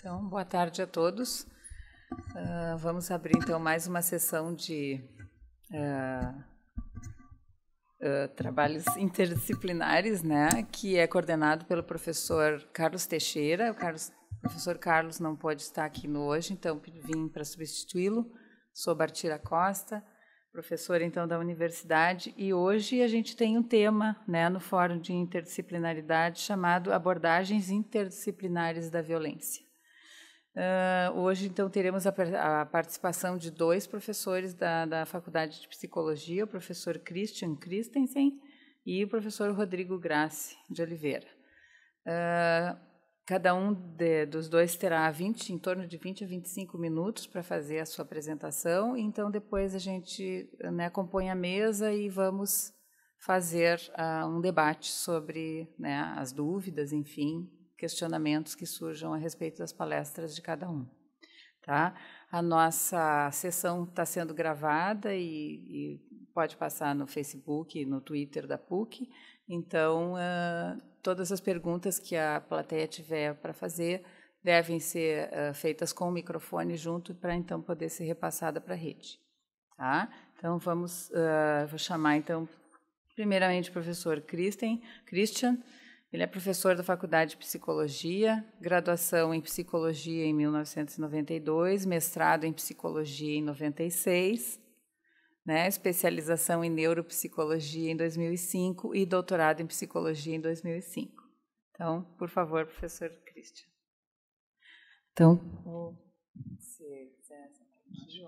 Então, boa tarde a todos. Uh, vamos abrir então mais uma sessão de uh, uh, trabalhos interdisciplinares, né, que é coordenado pelo professor Carlos Teixeira. O Carlos, professor Carlos não pode estar aqui no hoje, então vim para substituí-lo. Sou Bartira Costa, professora então da universidade, e hoje a gente tem um tema, né, no Fórum de Interdisciplinaridade chamado Abordagens Interdisciplinares da Violência. Uh, hoje, então, teremos a, a, participação de dois professores da, da Faculdade de Psicologia, o professor Christian Christensen e o professor Rodrigo Grassi de Oliveira. Uh, cada um de, dos dois terá 20, em torno de 20 a 25 minutos para fazer a sua apresentação, então depois a gente né, compõe a mesa e vamos fazer uh, um debate sobre né, as dúvidas, enfim, questionamentos que surjam a respeito das palestras de cada um. Tá? A nossa sessão está sendo gravada e, e, pode passar no Facebook, no Twitter da PUC. Então, uh, todas as perguntas que a plateia tiver para fazer devem ser uh, feitas com o microfone junto para então poder ser repassada para a rede. Tá? Então, vamos uh, vou chamar então primeiramente o professor Christian. Christian ele é professor da Faculdade de Psicologia, graduação em Psicologia em 1992, mestrado em Psicologia em 96, né, especialização em Neuropsicologia em 2005 e doutorado em Psicologia em 2005. Então, por favor, professor Christian. Então, vou, se quiser, Deixa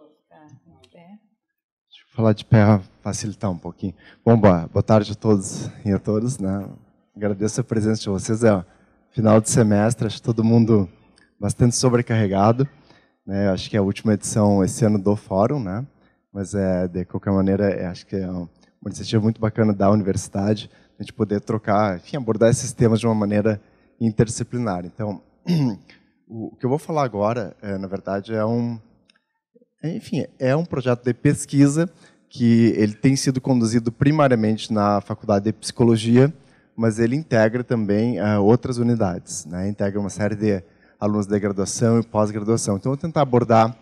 eu falar de pé, facilitar um pouquinho. Bom, boa, boa tarde a todos e a todas. Né? agradeço a presença de vocês. É final de semestre, acho todo mundo bastante sobrecarregado. Né? Acho que é a última edição esse ano do fórum, né? Mas é de qualquer maneira, é, acho que é uma iniciativa muito bacana da universidade, a gente poder trocar, enfim, abordar esses temas de uma maneira interdisciplinar. Então, o que eu vou falar agora, é, na verdade, é um, enfim, é um projeto de pesquisa que ele tem sido conduzido primariamente na Faculdade de Psicologia mas ele integra também uh, outras unidades, né? integra uma série de alunos de graduação e pós-graduação. Então, vou tentar abordar uh,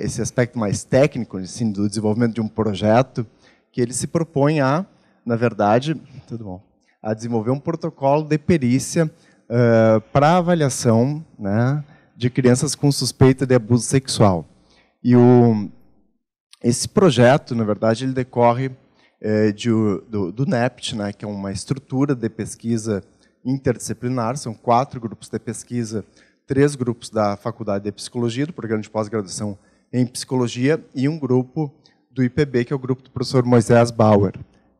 esse aspecto mais técnico assim, do desenvolvimento de um projeto que ele se propõe a, na verdade, tudo bom, a desenvolver um protocolo de perícia uh, para avaliação né, de crianças com suspeita de abuso sexual. E o, esse projeto, na verdade, ele decorre eh, de, do, do NEPT, né, que é uma estrutura de pesquisa interdisciplinar, são quatro grupos de pesquisa, três grupos da Faculdade de Psicologia, do Programa de Pós-Graduação em Psicologia, e um grupo do IPB, que é o grupo do professor Moisés Bauer,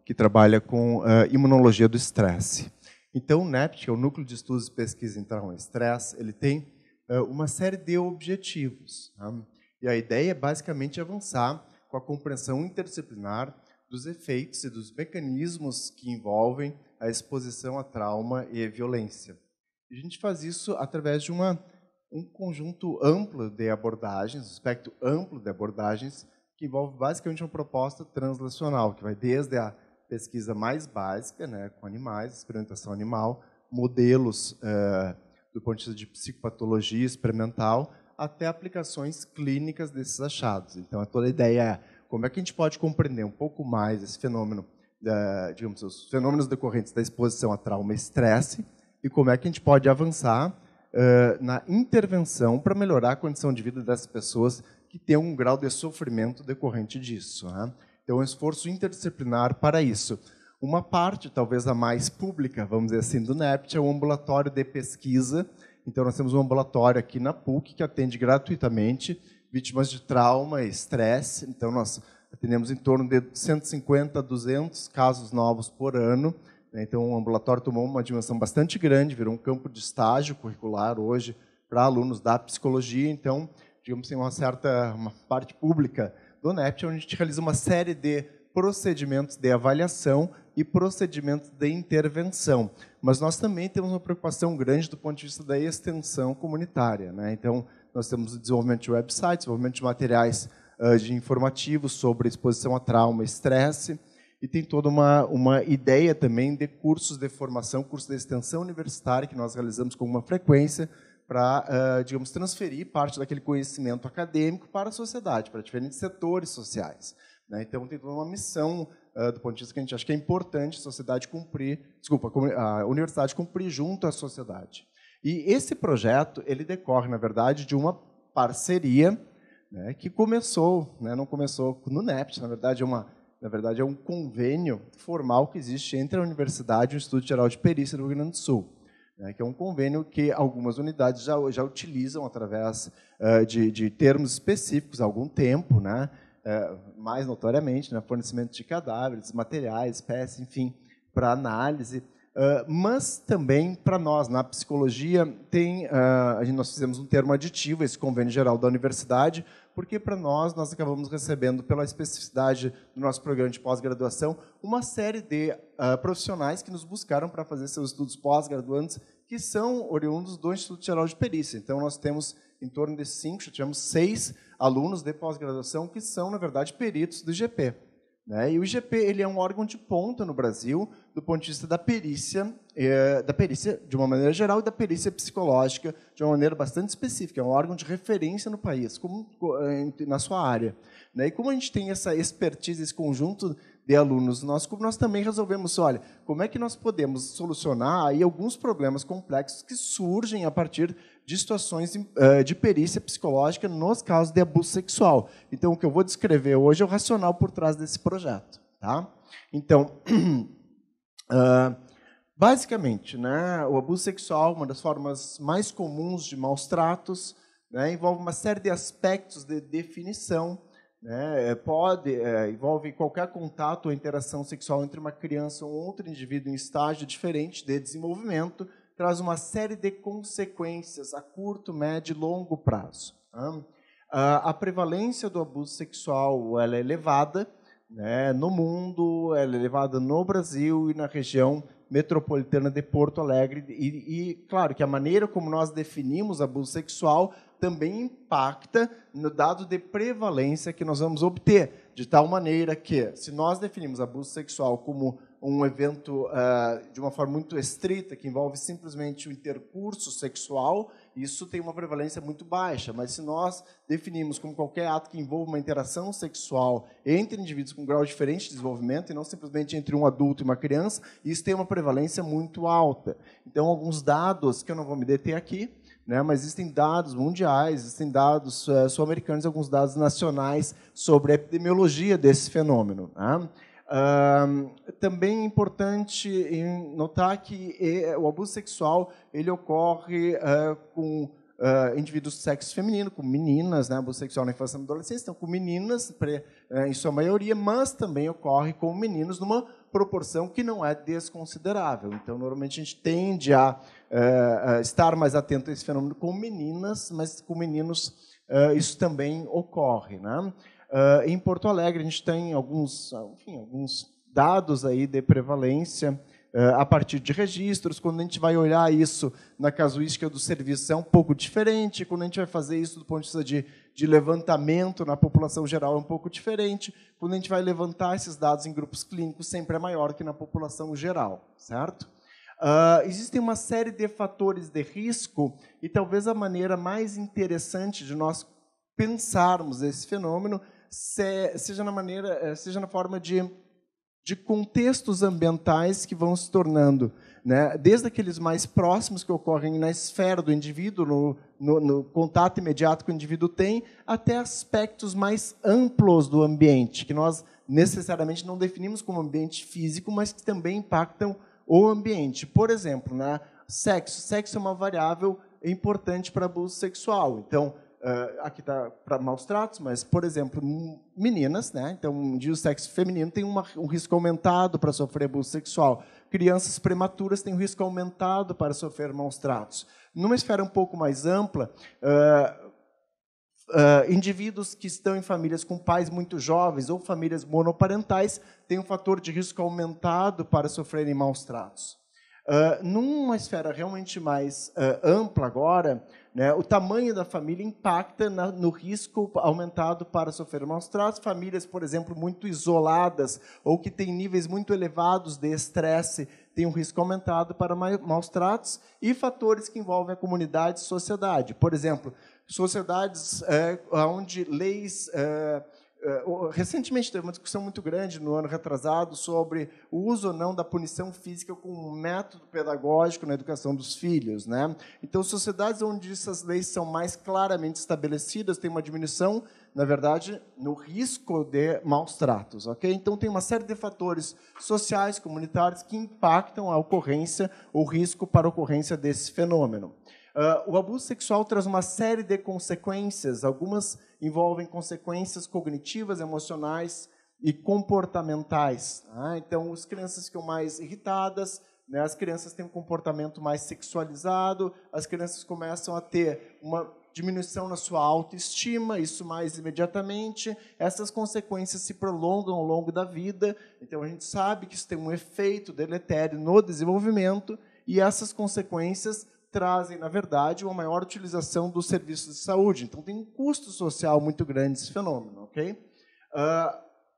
que trabalha com uh, imunologia do estresse. Então, o NEPT, que é o Núcleo de Estudos e Pesquisa em Trauma e Estresse, ele tem uh, uma série de objetivos. Tá? E a ideia é basicamente avançar com a compreensão interdisciplinar dos efeitos e dos mecanismos que envolvem a exposição a trauma e violência. A gente faz isso através de uma, um conjunto amplo de abordagens, um espectro amplo de abordagens, que envolve basicamente uma proposta translacional, que vai desde a pesquisa mais básica, né, com animais, experimentação animal, modelos eh, do ponto de vista de psicopatologia experimental, até aplicações clínicas desses achados. Então, é toda a ideia como é que a gente pode compreender um pouco mais esse fenômeno, da, digamos, os fenômenos decorrentes da exposição a trauma e estresse e como é que a gente pode avançar uh, na intervenção para melhorar a condição de vida dessas pessoas que têm um grau de sofrimento decorrente disso. Né? Então, é um esforço interdisciplinar para isso. Uma parte, talvez a mais pública, vamos dizer assim, do NEPT é o ambulatório de pesquisa. Então, nós temos um ambulatório aqui na PUC que atende gratuitamente vítimas de trauma e estresse. Então, nós atendemos em torno de 150 a 200 casos novos por ano. Né? Então, o ambulatório tomou uma dimensão bastante grande, virou um campo de estágio curricular hoje para alunos da psicologia. Então, digamos assim, uma certa uma parte pública do NEPT, onde a gente realiza uma série de procedimentos de avaliação e procedimentos de intervenção. Mas nós também temos uma preocupação grande do ponto de vista da extensão comunitária. Né? Então, nós temos o desenvolvimento de websites, desenvolvimento de materiais uh, de informativos sobre exposição a trauma, estresse, e tem toda uma, uma ideia também de cursos de formação, cursos de extensão universitária que nós realizamos com uma frequência para, uh, ah, digamos, transferir parte daquele conhecimento acadêmico para a sociedade, para diferentes setores sociais. Né? Então, tem toda uma missão Uh, do ponto de vista que a gente acha que é importante a sociedade cumprir, desculpa, a universidade cumprir junto à sociedade. E esse projeto ele decorre, na verdade, de uma parceria né, que começou, né, não começou no NEPT, na verdade é uma na verdade, é um convênio formal que existe entre a universidade e o Instituto Geral de Perícia do Rio Grande do Sul, né, que é um convênio que algumas unidades já, já utilizam através uh, de, de, termos específicos há algum tempo, né, uh, mais notoriamente, né, fornecimento de cadáveres, materiais, espécies, enfim, para análise, ah, mas também para nós, na psicologia, tem, uh, nós fizemos um termo aditivo, esse convênio geral da universidade, porque para nós, nós acabamos recebendo, pela especificidade do nosso programa de pós-graduação, uma série de uh, profissionais que nos buscaram para fazer seus estudos pós-graduantes, que são oriundos do Instituto Geral de Perícia. Então, nós temos em torno de cinco, já tivemos seis alunos de pós-graduação que são, na verdade, peritos do IGP. Né? E o IGP ele é um órgão de ponta no Brasil, do ponto de vista da perícia, é, da perícia de uma maneira geral e da perícia psicológica de uma maneira bastante específica. É um órgão de referência no país, como, é, na sua área. Né? E como a gente tem essa expertise, esse conjunto de alunos nós como nós também resolvemos, olha, como é que nós podemos solucionar aí alguns problemas complexos que surgem a partir de situações eh, de perícia psicológica nos casos de abuso sexual. Então, o que eu vou descrever hoje é o racional por trás desse projeto. Tá? Então, ah, basicamente, né, o abuso sexual, uma das formas mais comuns de maus tratos, né, envolve uma série de aspectos de definição. Né, eh, pode é, envolve qualquer contato ou interação sexual entre uma criança ou outro indivíduo em estágio diferente de desenvolvimento, traz uma série de consequências a curto, médio e longo prazo. Tá? Ah, a prevalência do abuso sexual ela é elevada né, no mundo, ela é elevada no Brasil e na região metropolitana de Porto Alegre. E, e, claro que a maneira como nós definimos abuso sexual também impacta no dado de prevalência que nós vamos obter, de tal maneira que, se nós definimos abuso sexual como um evento uh, de uma forma muito estrita, que envolve simplesmente o intercurso sexual, isso tem uma prevalência muito baixa. Mas se nós definimos como qualquer ato que envolva uma interação sexual entre indivíduos com grau diferente de desenvolvimento, e não simplesmente entre um adulto e uma criança, isso tem uma prevalência muito alta. Então, alguns dados que eu não vou me deter aqui, né, mas existem dados mundiais, existem dados eh, sul-americanos, alguns dados nacionais sobre a epidemiologia desse fenômeno. Né? também é importante notar que é, o abuso sexual ele ocorre uh, com uh, indivíduos do sexo feminino, com meninas, né, abuso sexual na infância e na adolescência, então com meninas eh, em sua maioria, mas também ocorre com meninos numa proporção que não é desconsiderável. Então, normalmente a gente tende a estar mais atento a esse fenômeno com meninas, mas com meninos isso também ocorre, né? Uh, em Porto Alegre, a gente tem alguns, enfim, alguns dados aí de prevalência uh, a partir de registros. Quando a gente vai olhar isso na casuística do serviço, é um pouco diferente. Quando a gente vai fazer isso do ponto de vista de, de levantamento na população geral, é um pouco diferente. Quando a gente vai levantar esses dados em grupos clínicos, sempre é maior que na população geral, certo? Uh, existem uma série de fatores de risco e talvez a maneira mais interessante de nós pensarmos esse fenômeno se, seja na maneira, eh, seja na forma de, de contextos ambientais que vão se tornando, né? desde aqueles mais próximos que ocorrem na esfera do indivíduo, no, no, no contato imediato que o indivíduo tem, até aspectos mais amplos do ambiente, que nós necessariamente não definimos como ambiente físico, mas que também impactam o ambiente. Por exemplo, né? sexo. Sexo é uma variável importante para abuso sexual. Então, Uh, aqui está para maus tratos, mas, por exemplo, meninas, né? Então, um dia o sexo feminino tem uma, um risco aumentado para sofrer abuso sexual. Crianças prematuras têm um risco aumentado para sofrer maus tratos. Numa esfera um pouco mais ampla, uh, uh, indivíduos que estão em famílias com pais muito jovens ou famílias monoparentais têm um fator de risco aumentado para sofrerem maus tratos. numa esfera realmente mais ampla agora, né? O tamanho da família impacta na, no risco aumentado para sofrer maus tratos. Famílias, por exemplo, muito isoladas ou que têm níveis muito elevados de estresse têm um risco aumentado para maus tratos e fatores que envolvem a comunidade e sociedade. Por exemplo, sociedades é, onde leis. É, eh, recentemente teve uma discussão muito grande no ano retrasado sobre o uso ou não da punição física como método pedagógico na educação dos filhos. Né? Então, sociedades onde essas leis são mais claramente estabelecidas têm uma diminuição, na verdade, no risco de maus tratos. Okay? Então, tem uma série de fatores sociais, comunitários, que impactam a ocorrência, o risco para a ocorrência desse fenômeno. Uh, o abuso sexual traz uma série de consequências, algumas consequências envolvem consequências cognitivas, emocionais e comportamentais. Tá? Então, as crianças ficam mais irritadas, né? as crianças têm um comportamento mais sexualizado, as crianças começam a ter uma diminuição na sua autoestima, isso mais imediatamente. Essas consequências se prolongam ao longo da vida, então a gente sabe que isso tem um efeito deletério no desenvolvimento e essas consequências trazem, na verdade, uma maior utilização dos serviços de saúde. Então, tem um custo social muito grande esse fenômeno. ok? Uh,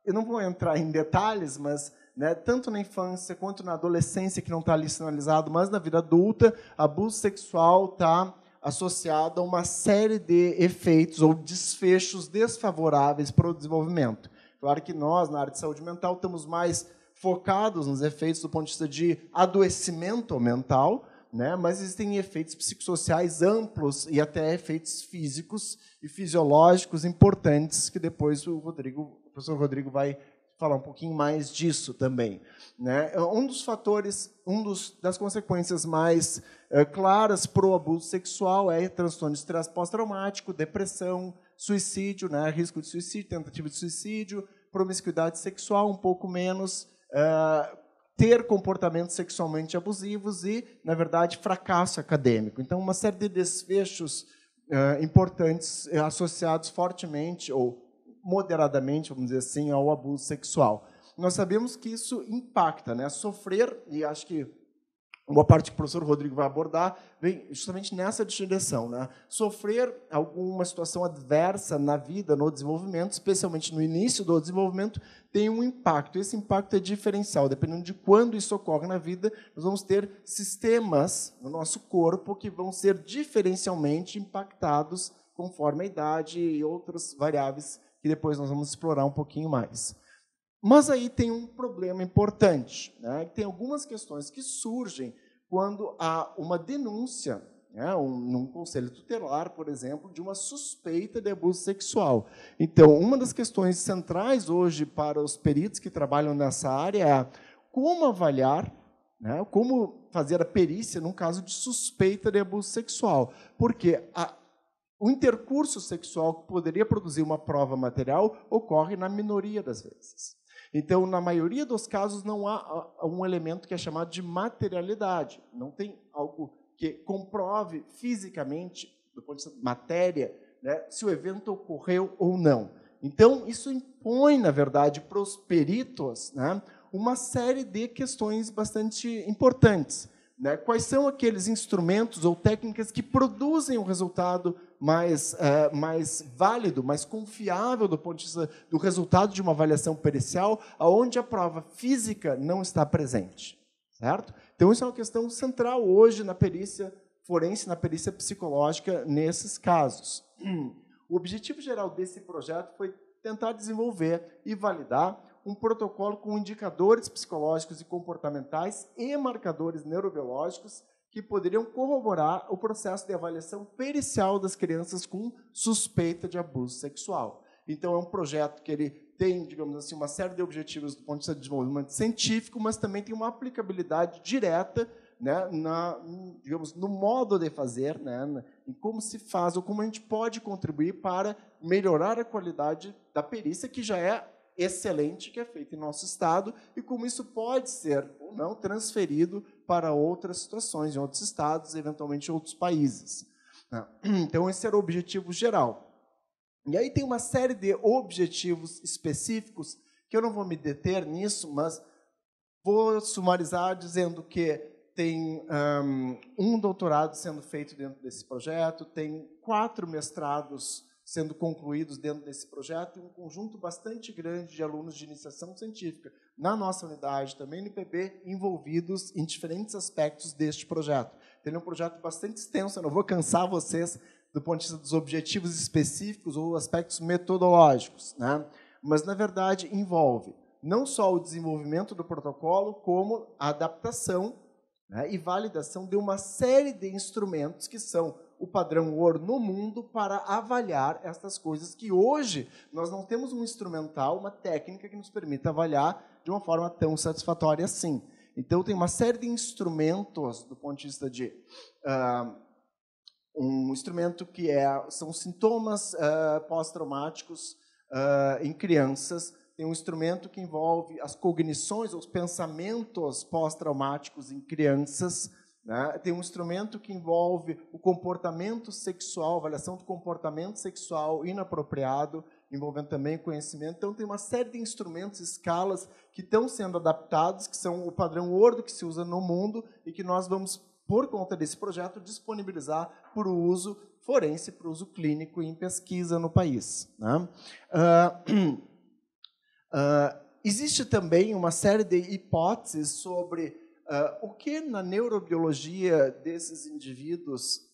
eu não vou entrar em detalhes, mas né, tanto na infância quanto na adolescência, que não está ali sinalizado, mas na vida adulta, abuso sexual está associado a uma série de efeitos ou desfechos desfavoráveis para o desenvolvimento. Claro que nós, na área de saúde mental, estamos mais focados nos efeitos do ponto de vista de adoecimento mental, né? mas existem efeitos psicossociais amplos e até efeitos físicos e fisiológicos importantes, que depois o, Rodrigo, o professor Rodrigo vai falar um pouquinho mais disso também. Né? Um dos fatores, um dos, das consequências mais é, claras para o abuso sexual é transtorno de estresse pós-traumático, depressão, suicídio, né? risco de suicídio, tentativa de suicídio, promiscuidade sexual um pouco menos, é, ter comportamentos sexualmente abusivos e, na verdade, fracasso acadêmico. Então, uma série de desfechos uh, importantes eh, associados fortemente ou moderadamente, vamos dizer assim, ao abuso sexual. Nós sabemos que isso impacta, né? Sofrer, e acho que boa parte que o professor Rodrigo vai abordar vem justamente nessa direção. Né? Sofrer alguma situação adversa na vida, no desenvolvimento, especialmente no início do desenvolvimento, tem um impacto. Esse impacto é diferencial. Dependendo de quando isso ocorre na vida, nós vamos ter sistemas no nosso corpo que vão ser diferencialmente impactados conforme a idade e outras variáveis que depois nós vamos explorar um pouquinho mais. Mas aí tem um problema importante. Né? Tem algumas questões que surgem quando há uma denúncia, né? um, num conselho tutelar, por exemplo, de uma suspeita de abuso sexual. Então, uma das questões centrais hoje para os peritos que trabalham nessa área é como avaliar, né? como fazer a perícia num caso de suspeita de abuso sexual. Porque a, o intercurso sexual que poderia produzir uma prova material ocorre na minoria das vezes. Então, na maioria dos casos, não há um elemento que é chamado de materialidade. Não tem algo que comprove fisicamente, do ponto de vista de matéria, né, se o evento ocorreu ou não. Então, isso impõe, na verdade, para os peritos né, uma série de questões bastante importantes. Né? Quais são aqueles instrumentos ou técnicas que produzem o resultado mais, é, mais válido, mais confiável do ponto de vista do resultado de uma avaliação pericial, aonde a prova física não está presente, certo? Então isso é uma questão central hoje na perícia forense, na perícia psicológica nesses casos. O objetivo geral desse projeto foi tentar desenvolver e validar um protocolo com indicadores psicológicos e comportamentais e marcadores neurobiológicos que poderiam corroborar o processo de avaliação pericial das crianças com suspeita de abuso sexual. Então, é um projeto que ele tem, digamos assim, uma série de objetivos do ponto de vista de desenvolvimento científico, mas também tem uma aplicabilidade direta né, na, digamos, no modo de fazer, né, em como se faz ou como a gente pode contribuir para melhorar a qualidade da perícia, que já é excelente que é feito em nosso estado e como isso pode ser ou não transferido para outras situações, em outros estados, eventualmente em outros países. Né? Então, esse era o objetivo geral. E aí tem uma série de objetivos específicos, que eu não vou me deter nisso, mas vou sumarizar dizendo que tem um doutorado sendo feito dentro desse projeto, tem quatro mestrados sendo concluídos dentro desse projeto, e um conjunto bastante grande de alunos de iniciação científica na nossa unidade, também no IPB, envolvidos em diferentes aspectos deste projeto. Ele é um projeto bastante extenso, eu não vou cansar vocês do ponto de vista dos objetivos específicos ou aspectos metodológicos, né? mas, na verdade, envolve não só o desenvolvimento do protocolo, como a adaptação né, e validação de uma série de instrumentos que são o padrão ouro no mundo para avaliar estas coisas que hoje nós não temos um instrumental, uma técnica que nos permita avaliar de uma forma tão satisfatória assim. Então, tem uma série de instrumentos do ponto de vista de. Uh, um instrumento que é, são sintomas uh, pós-traumáticos uh, em crianças, tem um instrumento que envolve as cognições, os pensamentos pós-traumáticos em crianças, né? Tem um instrumento que envolve o comportamento sexual, avaliação do comportamento sexual inapropriado, envolvendo também conhecimento. Então, tem uma série de instrumentos, escalas, que estão sendo adaptados, que são o padrão ouro que se usa no mundo e que nós vamos, por conta desse projeto, disponibilizar para o uso forense, para o uso clínico e em pesquisa no país. Né? Uh, uh, existe também uma série de hipóteses sobre Uh, o que na neurobiologia desses indivíduos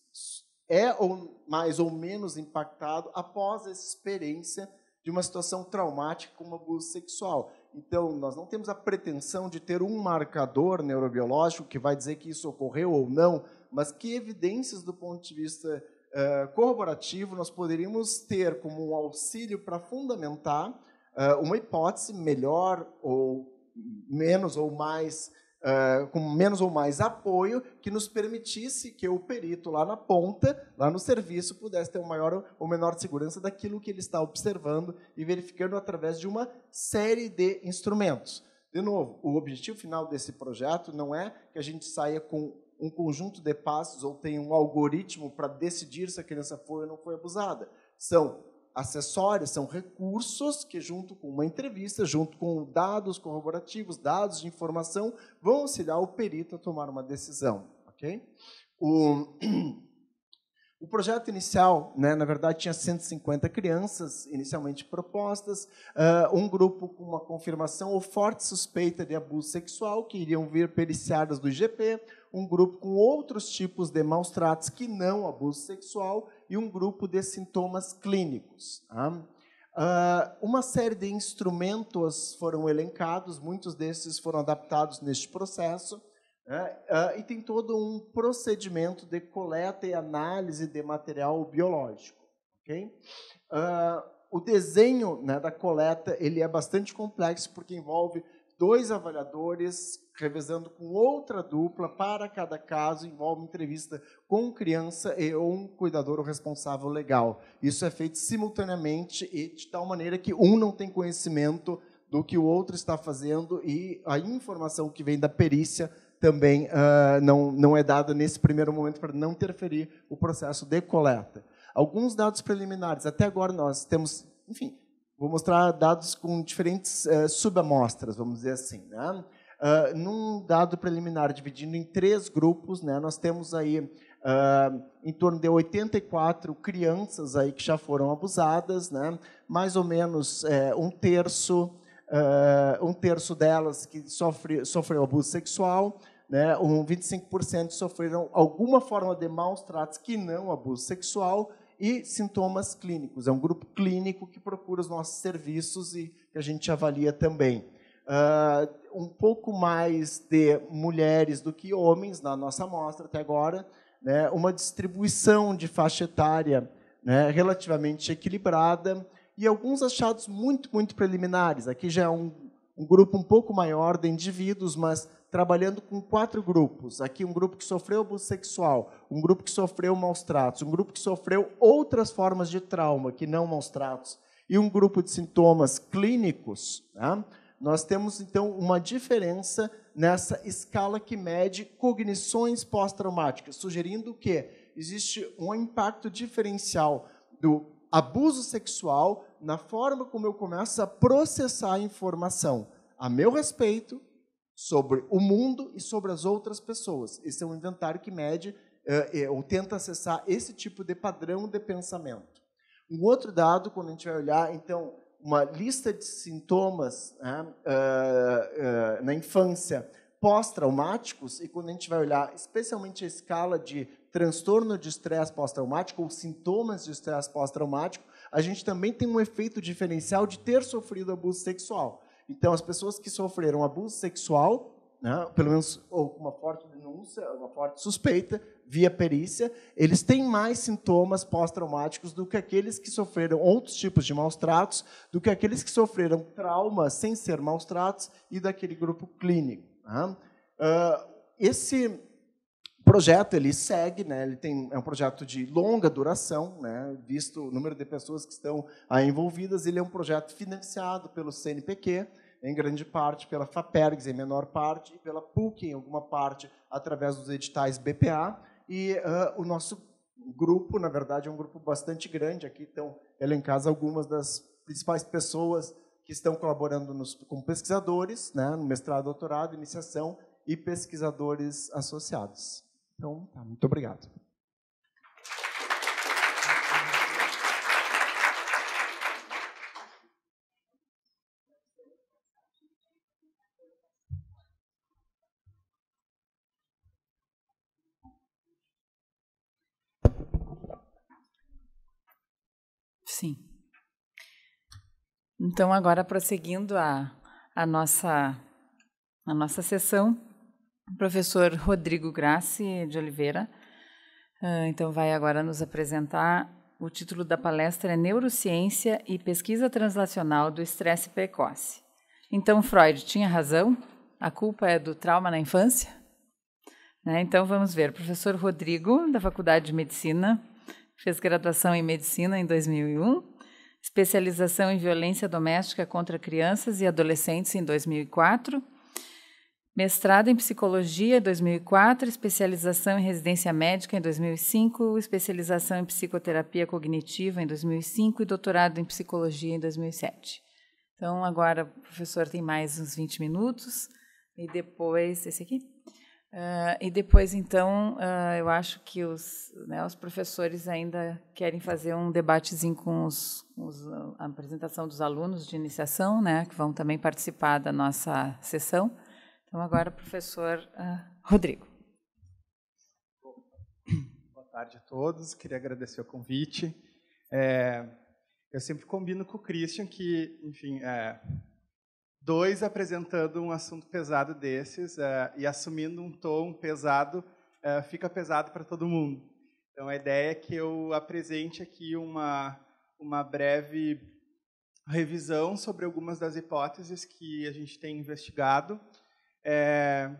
é ou mais ou menos impactado após essa experiência de uma situação traumática como abuso sexual. Então, nós não temos a pretensão de ter um marcador neurobiológico que vai dizer que isso ocorreu ou não, mas que evidências do ponto de vista uh, ah, corroborativo nós poderíamos ter como um auxílio para fundamentar uh, uma hipótese melhor ou menos ou mais Uh, com menos ou mais apoio, que nos permitisse que o perito lá na ponta, lá no serviço, pudesse ter uma maior ou menor segurança daquilo que ele está observando e verificando através de uma série de instrumentos. De novo, o objetivo final desse projeto não é que a gente saia com um conjunto de passos ou tenha um algoritmo para decidir se a criança foi ou não foi abusada. São acessórios, são recursos que, junto com uma entrevista, junto com dados corroborativos, dados de informação, vão auxiliar o perito a tomar uma decisão. Okay? O, o projeto inicial, né, na verdade, tinha 150 crianças inicialmente propostas, uh, um grupo com uma confirmação ou forte suspeita de abuso sexual, que iriam vir periciadas do IGP, um grupo com outros tipos de maus tratos que não abuso sexual e um grupo de sintomas clínicos. Tá? Ah, uma série de instrumentos foram elencados, muitos desses foram adaptados neste processo, né? ah, e tem todo um procedimento de coleta e análise de material biológico. Ah, o desenho né, da coleta ele é bastante complexo porque envolve dois avaliadores revezando com outra dupla para cada caso, envolve entrevista com criança e ou um cuidador ou responsável legal. Isso é feito simultaneamente e de tal maneira que um não tem conhecimento do que o outro está fazendo e a informação que vem da perícia também uh, não, não é dada nesse primeiro momento para não interferir o processo de coleta. Alguns dados preliminares. Até agora nós temos, enfim, Vou mostrar dados com diferentes eh, subamostras, vamos dizer assim. Né? Uh, num dado preliminar dividido em três grupos, né, nós temos aí uh, em torno de 84 crianças aí que já foram abusadas, né, mais ou menos é, um terço uh, um terço delas que sofre, sofreu abuso sexual, né, um 25% sofreram alguma forma de maus tratos que não abuso sexual, e sintomas clínicos. É um grupo clínico que procura os nossos serviços e a gente avalia também. Uh, um pouco mais de mulheres do que homens na nossa amostra até agora, né? uma distribuição de faixa etária né? relativamente equilibrada e alguns achados muito, muito preliminares. Aqui já é um, um grupo um pouco maior de indivíduos, mas trabalhando com quatro grupos. Aqui, um grupo que sofreu abuso sexual, um grupo que sofreu maus tratos, um grupo que sofreu outras formas de trauma, que não maus tratos, e um grupo de sintomas clínicos. Né? Nós temos, então, uma diferença nessa escala que mede cognições pós-traumáticas, sugerindo que existe um impacto diferencial do abuso sexual na forma como eu começo a processar a informação a meu respeito sobre o mundo e sobre as outras pessoas. Esse é um inventário que mede uh, ou tenta acessar esse tipo de padrão de pensamento. Um outro dado, quando a gente vai olhar, então, uma lista de sintomas uh, uh, na infância pós-traumáticos, e quando a gente vai olhar especialmente a escala de transtorno de estresse pós-traumático ou sintomas de estresse pós-traumático, a gente também tem um efeito diferencial de ter sofrido abuso sexual. Então, as pessoas que sofreram abuso sexual, né, pelo menos ou uma forte denúncia, uma forte suspeita, via perícia, eles têm mais sintomas pós-traumáticos do que aqueles que sofreram outros tipos de maus tratos, do que aqueles que sofreram trauma sem ser maus tratos e daquele grupo clínico. Né? Uh, esse projeto ele segue, né? Ele tem é um projeto de longa duração, né? Visto o número de pessoas que estão aí envolvidas, ele é um projeto financiado pelo CNPq em grande parte pela FAPERGS, em menor parte, e pela PUC, em alguma parte, através dos editais BPA. E uh, o nosso grupo, na verdade, é um grupo bastante grande. Aqui estão elencadas algumas das principais pessoas que estão colaborando nos, com pesquisadores, né, no mestrado, doutorado, iniciação, e pesquisadores associados. Então, tá, muito obrigado. Então, agora prosseguindo a, a, nossa, a nossa sessão, o professor Rodrigo Grassi de Oliveira, ah, então vai agora nos apresentar o título da palestra é Neurociência e Pesquisa Translacional do Estresse Precoce. Então, Freud tinha razão? A culpa é do trauma na infância? Né? Então, vamos ver. professor Rodrigo, da Faculdade de Medicina, fez graduação em Medicina em 2001 especialização em violência doméstica contra crianças e adolescentes em 2004, mestrado em psicologia em 2004, especialização em residência médica em 2005, especialização em psicoterapia cognitiva em 2005 e doutorado em psicologia em 2007. Então agora o professor tem mais uns 20 minutos e depois esse aqui. Uh, e depois, então, uh, eu acho que os, né, os professores ainda querem fazer um debatezinho com os, os, a apresentação dos alunos de iniciação, né, que vão também participar da nossa sessão. Então, agora, professor uh, Rodrigo. Boa tarde a todos, queria agradecer o convite. É, eu sempre combino com o Christian que, enfim, é, dois apresentando um assunto pesado desses eh, e assumindo um tom pesado, eh, fica pesado para todo mundo. Então, a ideia é que eu apresente aqui uma, uma breve revisão sobre algumas das hipóteses que a gente tem investigado. É,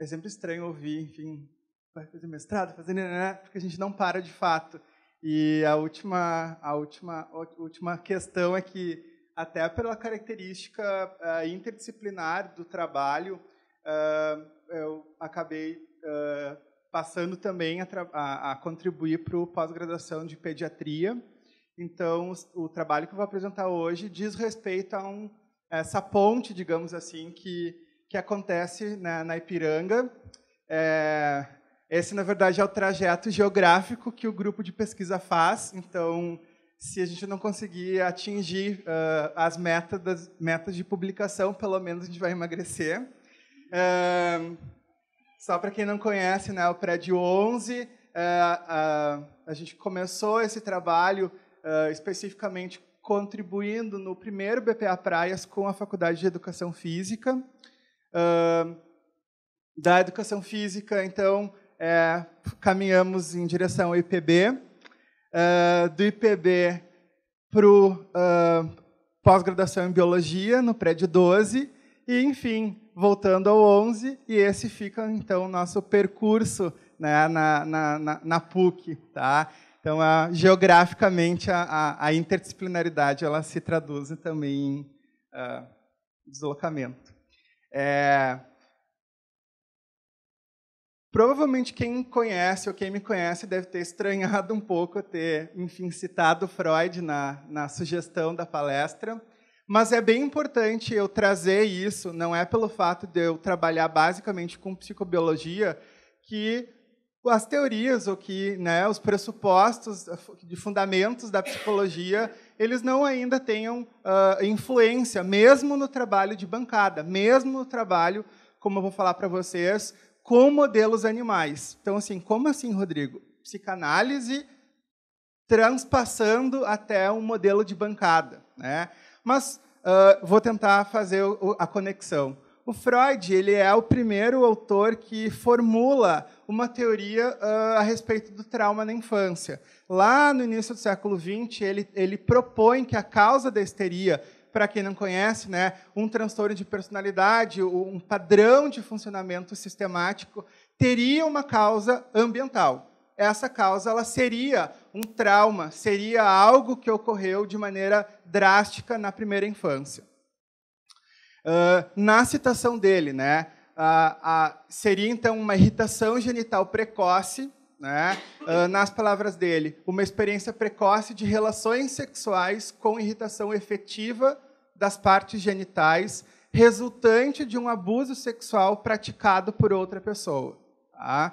é sempre estranho ouvir, enfim, vai fazer mestrado, fazer né, porque a gente não para de fato. E a última, a última, a última questão é que até pela característica uh, interdisciplinar do trabalho, uh, eu acabei uh, passando também a, a, a contribuir para o pós-graduação de pediatria. Então, o, o, trabalho que eu vou apresentar hoje diz respeito a um, essa ponte, digamos assim, que, que acontece na, na Ipiranga. É, esse, na verdade, é o trajeto geográfico que o grupo de pesquisa faz. Então, se a gente não conseguir atingir uh, as metas, das, metas de publicação, pelo menos a gente vai emagrecer. Uh, só para quem não conhece, né, o Prédio 11, uh, ah, a gente começou esse trabalho especificamente contribuindo no primeiro BPA Praias com a Faculdade de Educação Física. da Educação Física, então, é, caminhamos em direção ao IPB, uh, do IPB para uh, pós-graduação em Biologia, no prédio 12, e, enfim, voltando ao 11, e esse fica, então, o nosso percurso né, na, na, na, na PUC. Tá? Então, geograficamente, a, a, a, interdisciplinaridade ela se traduz também em uh, deslocamento. É, Provavelmente quem conhece ou quem me conhece deve ter estranhado um pouco ter, enfim, citado Freud na, na sugestão da palestra, mas é bem importante eu trazer isso, não é pelo fato de eu trabalhar basicamente com psicobiologia que as teorias ou que né, os pressupostos de fundamentos da psicologia eles não ainda tenham uh, influência, mesmo no trabalho de bancada, mesmo no trabalho, como eu vou falar para vocês, com modelos animais. Então, assim, como assim, Rodrigo? Psicanálise transpassando até um modelo de bancada. Né? Mas uh, vou tentar fazer o, a conexão. O Freud ele é o primeiro autor que formula uma teoria uh, a respeito do trauma na infância. Lá no início do século XX, ele, ele propõe que a causa da histeria para quem não conhece, né, um transtorno de personalidade, um padrão de funcionamento sistemático, teria uma causa ambiental. Essa causa ela seria um trauma, seria algo que ocorreu de maneira drástica na primeira infância. Uh, na citação dele, né, uh, uh, seria então uma irritação genital precoce né? Uh, nas palavras dele, uma experiência precoce de relações sexuais com irritação efetiva das partes genitais, resultante de um abuso sexual praticado por outra pessoa. Tá?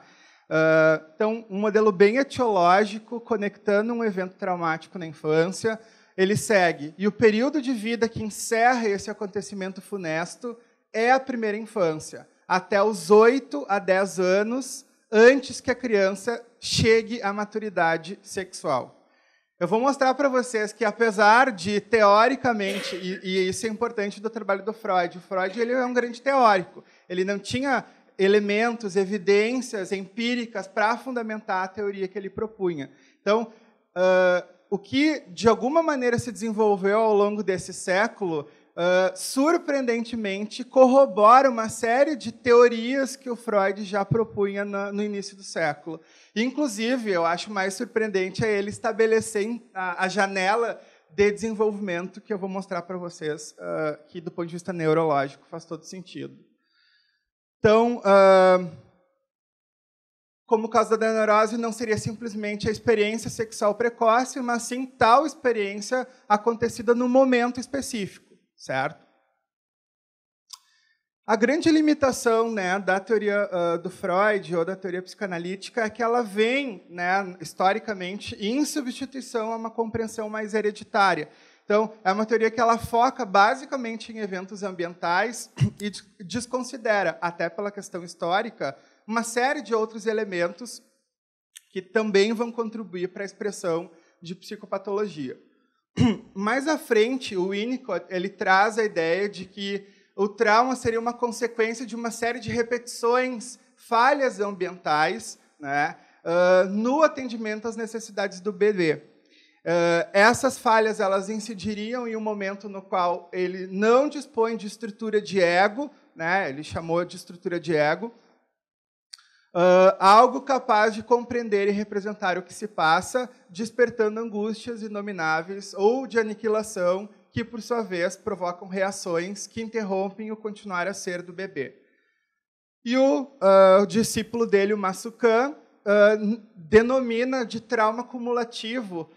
Uh, então, um modelo bem etiológico, conectando um evento traumático na infância, ele segue. E o período de vida que encerra esse acontecimento funesto é a primeira infância. Até os 8 a 10 anos, antes que a criança chegue à maturidade sexual. Eu vou mostrar para vocês que, apesar de teoricamente, e, e, isso é importante do trabalho do Freud, o Freud ele é um grande teórico. Ele não tinha elementos, evidências empíricas para fundamentar a teoria que ele propunha. Então, uh, o que de alguma maneira se desenvolveu ao longo desse século uh, surpreendentemente, corrobora uma série de teorias que o Freud já propunha na, no início do século. Inclusive, eu acho mais surpreendente é ele estabelecer a, a janela de desenvolvimento que eu vou mostrar para vocês, uh, que do ponto de vista neurológico faz todo sentido. Então, uh, como causa da neurose não seria simplesmente a experiência sexual precoce, mas sim tal experiência acontecida no momento específico certo? A grande limitação né, da teoria uh, do Freud ou da teoria psicanalítica é que ela vem, né, historicamente, em substituição a uma compreensão mais hereditária. Então, é uma teoria que ela foca basicamente em eventos ambientais e desconsidera, até pela questão histórica, uma série de outros elementos que também vão contribuir para a expressão de psicopatologia. Mais à frente, o Winnicott ele traz a ideia de que o trauma seria uma consequência de uma série de repetições, falhas ambientais, né, uh, no atendimento às necessidades do bebê. Uh, essas falhas elas incidiriam em um momento no qual ele não dispõe de estrutura de ego, né, ele chamou de estrutura de ego, Uh, algo capaz de compreender e representar o que se passa, despertando angústias inomináveis ou de aniquilação, que, por sua vez, provocam reações que interrompem o continuar a ser do bebê. E o, uh, o discípulo dele, o Massucan, ah, uh, denomina de trauma cumulativo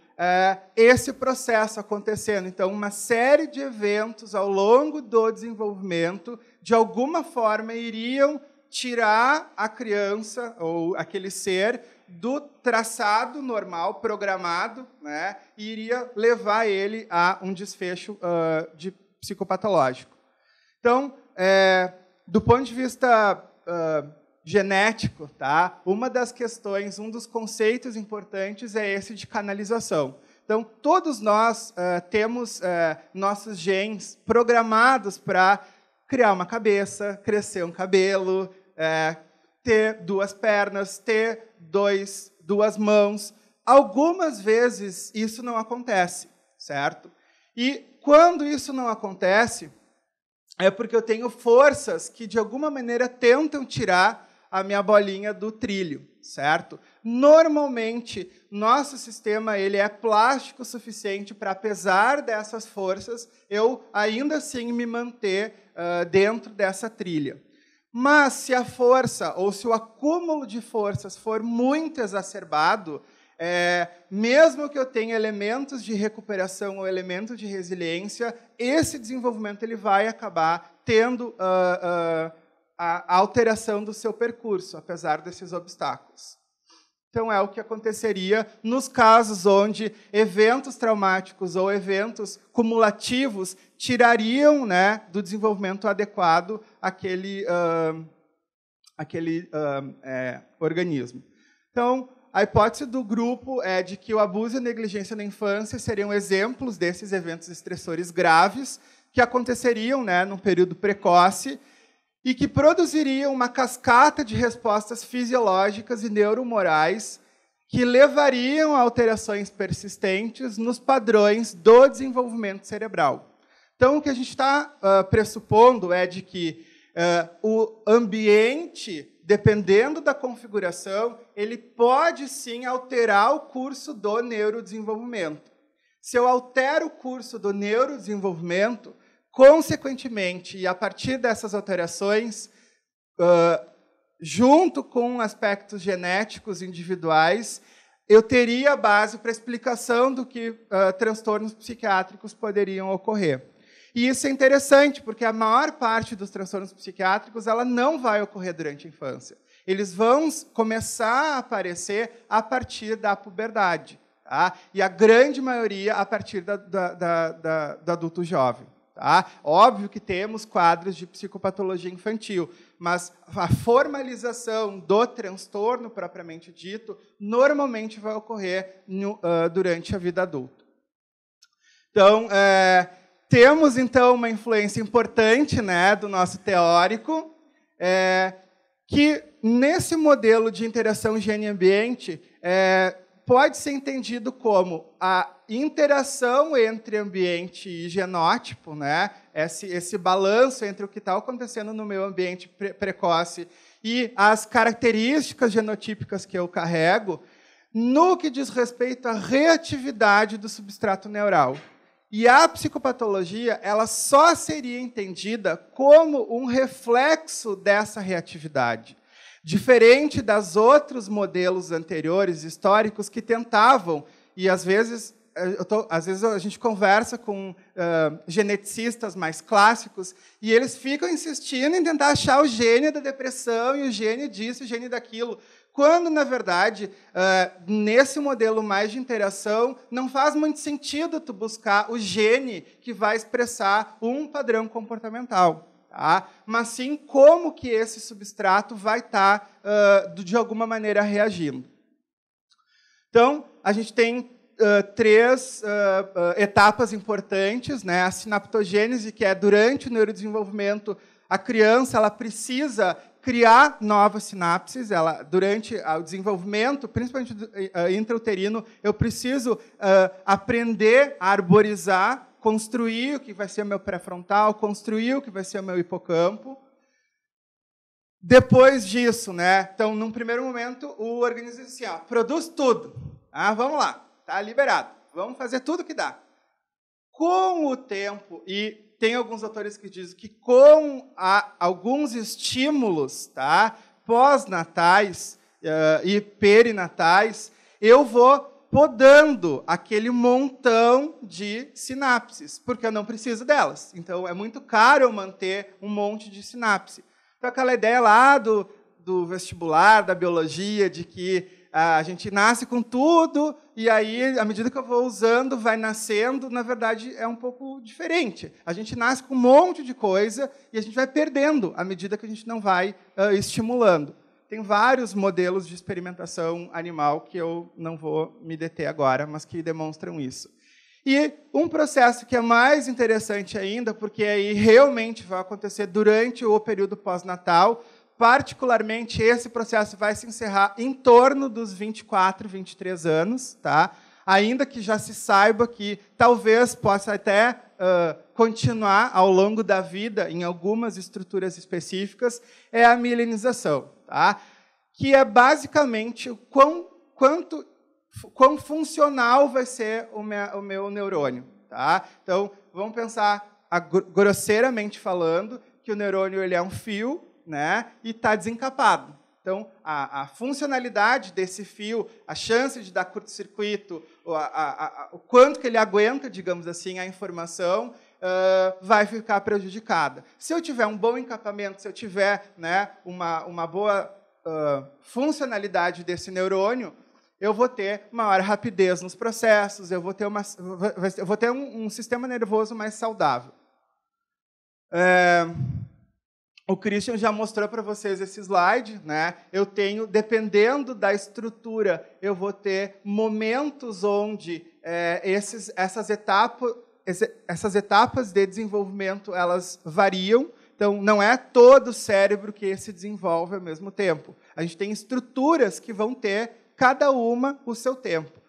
esse processo acontecendo. Então, uma série de eventos ao longo do desenvolvimento, de alguma forma, iriam tirar a criança ou aquele ser do traçado normal, programado, né, e iria levar ele a um desfecho uh, de psicopatológico. Então, é, do ponto de vista uh, genético, tá, uma das questões, um dos conceitos importantes é esse de canalização. Então, todos nós uh, temos nossos genes programados para criar uma cabeça, crescer um cabelo, é, ter duas pernas, ter dois, duas mãos. Algumas vezes isso não acontece, certo? E quando isso não acontece, é porque eu tenho forças que de alguma maneira tentam tirar a minha bolinha do trilho, certo? Normalmente, nosso sistema ele é plástico o suficiente para, apesar dessas forças, eu ainda assim me manter uh, dentro dessa trilha. Mas se a força ou se o acúmulo de forças for muito exacerbado, é, mesmo que eu tenha elementos de recuperação ou elementos de resiliência, esse desenvolvimento ele vai acabar tendo uh, uh, a alteração do seu percurso, apesar desses obstáculos. Então, é o que aconteceria nos casos onde eventos traumáticos ou eventos cumulativos tirariam né, do desenvolvimento adequado aquele, uh, aquele uh, é, organismo. Então, a hipótese do grupo é de que o abuso e a negligência na infância seriam exemplos desses eventos estressores graves que aconteceriam né, num período precoce e que produziria uma cascata de respostas fisiológicas e neuromorais que levariam a alterações persistentes nos padrões do desenvolvimento cerebral. Então, o que a gente está uh, pressupondo é de que uh, o ambiente, dependendo da configuração, ele pode sim alterar o curso do neurodesenvolvimento. Se eu altero o curso do neurodesenvolvimento, consequentemente, e a partir dessas alterações, uh, junto com aspectos genéticos individuais, eu teria a base para explicação do que uh, transtornos psiquiátricos poderiam ocorrer. E isso é interessante, porque a maior parte dos transtornos psiquiátricos ela não vai ocorrer durante a infância. Eles vão começar a aparecer a partir da puberdade, tá? e a grande maioria a partir da, da, da, da do adulto jovem. Tá? Óbvio que temos quadros de psicopatologia infantil, mas a formalização do transtorno propriamente dito normalmente vai ocorrer no, uh, durante a vida adulta. Então, é, temos então uma influência importante né, do nosso teórico, é, que nesse modelo de interação gene-ambiente é, pode ser entendido como a interação entre ambiente e genótipo, né? esse, esse balanço entre o que está acontecendo no meu ambiente pre precoce e as características genotípicas que eu carrego, no que diz respeito à reatividade do substrato neural. E a psicopatologia ela só seria entendida como um reflexo dessa reatividade. Diferente das outros modelos anteriores, históricos, que tentavam, e às vezes eh, Tô, às vezes a gente conversa com uh, geneticistas mais clássicos e eles ficam insistindo em tentar achar o gene da depressão e o gene disso, o gene daquilo, quando, na verdade, uh, nesse modelo mais de interação, não faz muito sentido tu buscar o gene que vai expressar um padrão comportamental. Tá? Mas sim como que esse substrato vai estar, tá, uh, de alguma maneira, reagindo. Então, a gente tem Uh, três uh, uh, etapas importantes, né? A sinaptogênese, que é durante o neurodesenvolvimento, a criança ela precisa criar novas sinapses. Ela, durante ah, o desenvolvimento, principalmente intrauterino, eu preciso aprender a arborizar construir o que vai ser o meu pré-frontal, construir o que vai ser o meu hipocampo. Depois disso, né? Então, num primeiro momento, o organismo diz assim: ó, produz tudo. Ah, vamos lá, tá liberado. Vamos fazer tudo que dá. Com o tempo, e tem alguns autores que dizem que com a, alguns estímulos, tá? Pós-natais uh, e perinatais, eu vou podando aquele montão de sinapses, porque eu não preciso delas. Então, é muito caro eu manter um monte de sinapse. Então, aquela ideia lá do, do vestibular, da biologia, de que ah, a gente nasce com tudo e aí, à medida que eu vou usando, vai nascendo, na verdade, é um pouco diferente. A gente nasce com um monte de coisa e a gente vai perdendo à medida que a gente não vai ah, estimulando. Tem vários modelos de experimentação animal que eu não vou me deter agora, mas que demonstram isso. E um processo que é mais interessante ainda, porque aí realmente vai acontecer durante o período pós-natal, particularmente esse processo vai se encerrar em torno dos 24, 23 anos, tá? Ainda que já se saiba que talvez possa até uh, continuar ao longo da vida em algumas estruturas específicas, é a milenização. Tá? que é basicamente o quão, quanto, quão funcional vai ser o meu, o meu neurônio. Tá? Então, vamos pensar, a, grosseiramente falando, que o neurônio ele é um fio né, e está desencapado. Então, a, a, funcionalidade desse fio, a chance de dar curto-circuito, o quanto que ele aguenta, digamos assim, a informação, Uh, vai ficar prejudicada. Se eu tiver um bom encapamento, se eu tiver né, uma, uma boa uh, funcionalidade desse neurônio, eu vou ter maior rapidez nos processos, eu vou ter, uma, eu vou ter um, um sistema nervoso mais saudável. É, o Christian já mostrou para vocês esse slide, né? Eu tenho, dependendo da estrutura, eu vou ter momentos onde é, esses, essas, etapa, essas etapas de desenvolvimento elas variam. Então, não é todo o cérebro que se desenvolve ao mesmo tempo. A gente tem estruturas que vão ter, cada uma, o seu tempo.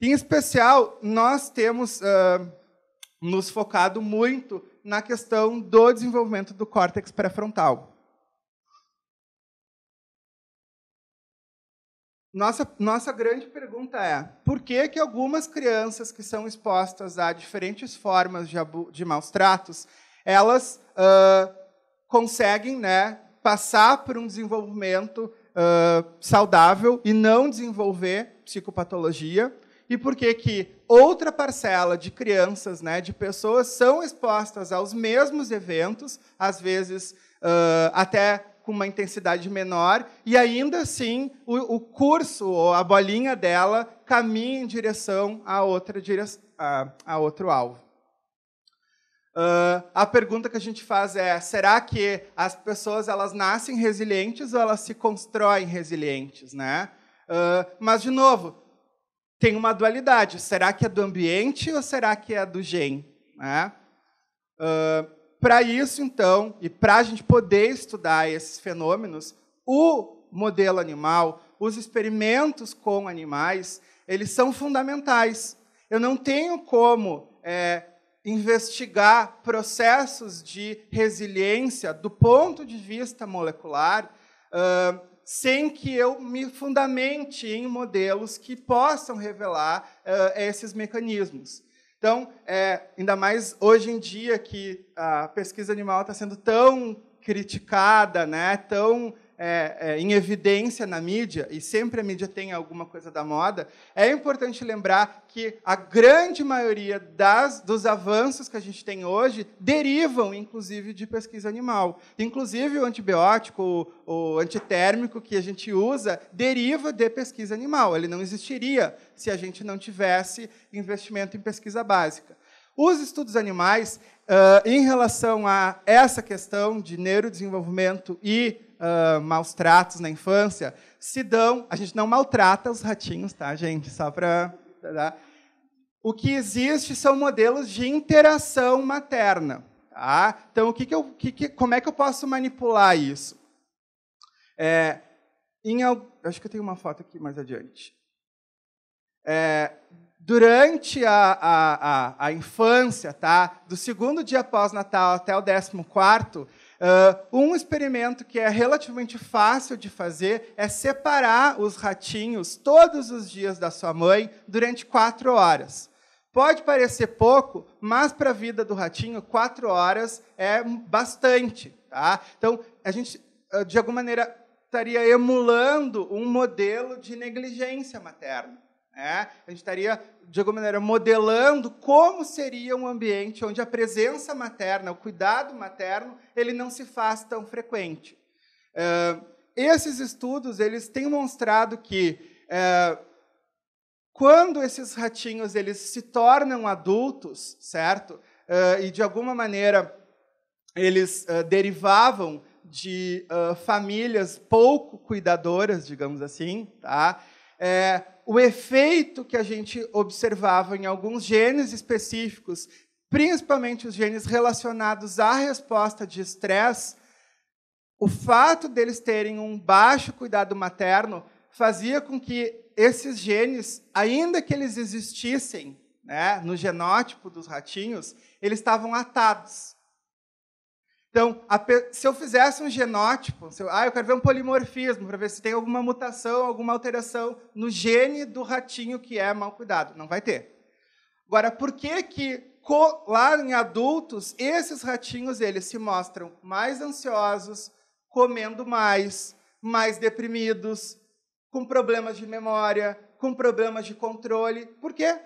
Em especial, nós temos uh, nos focado muito na questão do desenvolvimento do córtex pré-frontal. Nossa, nossa grande pergunta é: por que, que algumas crianças que são expostas a diferentes formas de, de maus tratos, elas uh, conseguem né, passar por um desenvolvimento uh, saudável e não desenvolver psicopatologia, e por que que outra parcela de crianças, né, de pessoas, são expostas aos mesmos eventos, às vezes uh, até com uma intensidade menor, e ainda assim o, o, curso ou a bolinha dela caminha em direção a, outra, a, a outro alvo. Uh, a pergunta que a gente faz é: será que as pessoas elas nascem resilientes ou elas se constroem resilientes, né? Uh, mas de novo, tem uma dualidade. Será que é do ambiente ou será que é do gene? Né? Uh, ah, para isso, então, e para a gente poder estudar esses fenômenos, o modelo animal, os experimentos com animais, eles são fundamentais. Eu não tenho como é, investigar processos de resiliência do ponto de vista molecular, uh, sem que eu me fundamente em modelos que possam revelar uh, esses mecanismos. Então, é, ainda mais hoje em dia que a pesquisa animal está sendo tão criticada, né, tão é, é, em evidência na mídia, e sempre a mídia tem alguma coisa da moda, é importante lembrar que a grande maioria das, dos avanços que a gente tem hoje derivam, inclusive, de pesquisa animal. Inclusive, o antibiótico, o, o antitérmico que a gente usa, deriva de pesquisa animal. Ele não existiria se a gente não tivesse investimento em pesquisa básica. Os estudos animais, uh, em relação a essa questão de neurodesenvolvimento e uh, maus tratos na infância se dão. A gente não maltrata os ratinhos, tá, gente? Só para. Tá? O que existe são modelos de interação materna. Tá? Então, o que que eu, que que, como é que eu posso manipular isso? É, em, acho que eu tenho uma foto aqui mais adiante. É, durante a, a, a, a, infância, tá? do segundo dia pós-natal até o décimo quarto, Uh, um experimento que é relativamente fácil de fazer é separar os ratinhos todos os dias da sua mãe durante quatro horas. Pode parecer pouco, mas para a vida do ratinho, quatro horas é bastante. Tá? Então, a gente, ah, de alguma maneira, estaria emulando um modelo de negligência materna. É? a gente estaria, de alguma maneira, modelando como seria um ambiente onde a presença materna, o cuidado materno, ele não se faz tão frequente. É, esses estudos eles têm mostrado que é, quando esses ratinhos eles se tornam adultos, certo? É, e de alguma maneira eles é, derivavam de famílias pouco cuidadoras, digamos assim, tá? o efeito que a gente observava em alguns genes específicos, principalmente os genes relacionados à resposta de estresse, o fato deles terem um baixo cuidado materno fazia com que esses genes, ainda que eles existissem né, no genótipo dos ratinhos, eles estavam atados. Então, a, se eu fizesse um genótipo, eu, ah, eu quero ver um polimorfismo para ver se tem alguma mutação, alguma alteração no gene do ratinho que é mal cuidado. Não vai ter. Agora, por que que lá em adultos, esses ratinhos eles se mostram mais ansiosos, comendo mais, mais deprimidos, com problemas de memória, com problemas de controle. Por quê?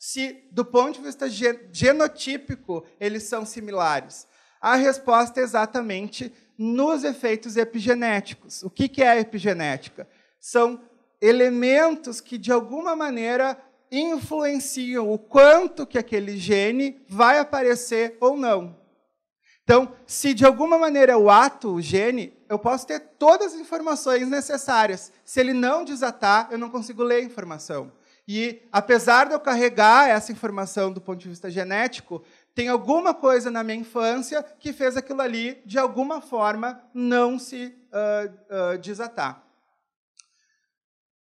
Se, do ponto de vista genotípico, eles são similares. A resposta é exatamente nos efeitos epigenéticos. O que é a epigenética? São elementos que, de alguma maneira, influenciam o quanto que aquele gene vai aparecer ou não. Então, se de alguma maneira eu ato o gene, eu posso ter todas as informações necessárias. Se ele não desatar, eu não consigo ler a informação. E, apesar de eu carregar essa informação do ponto de vista genético, tem alguma coisa na minha infância que fez aquilo ali, de alguma forma, não se uh, uh, desatar.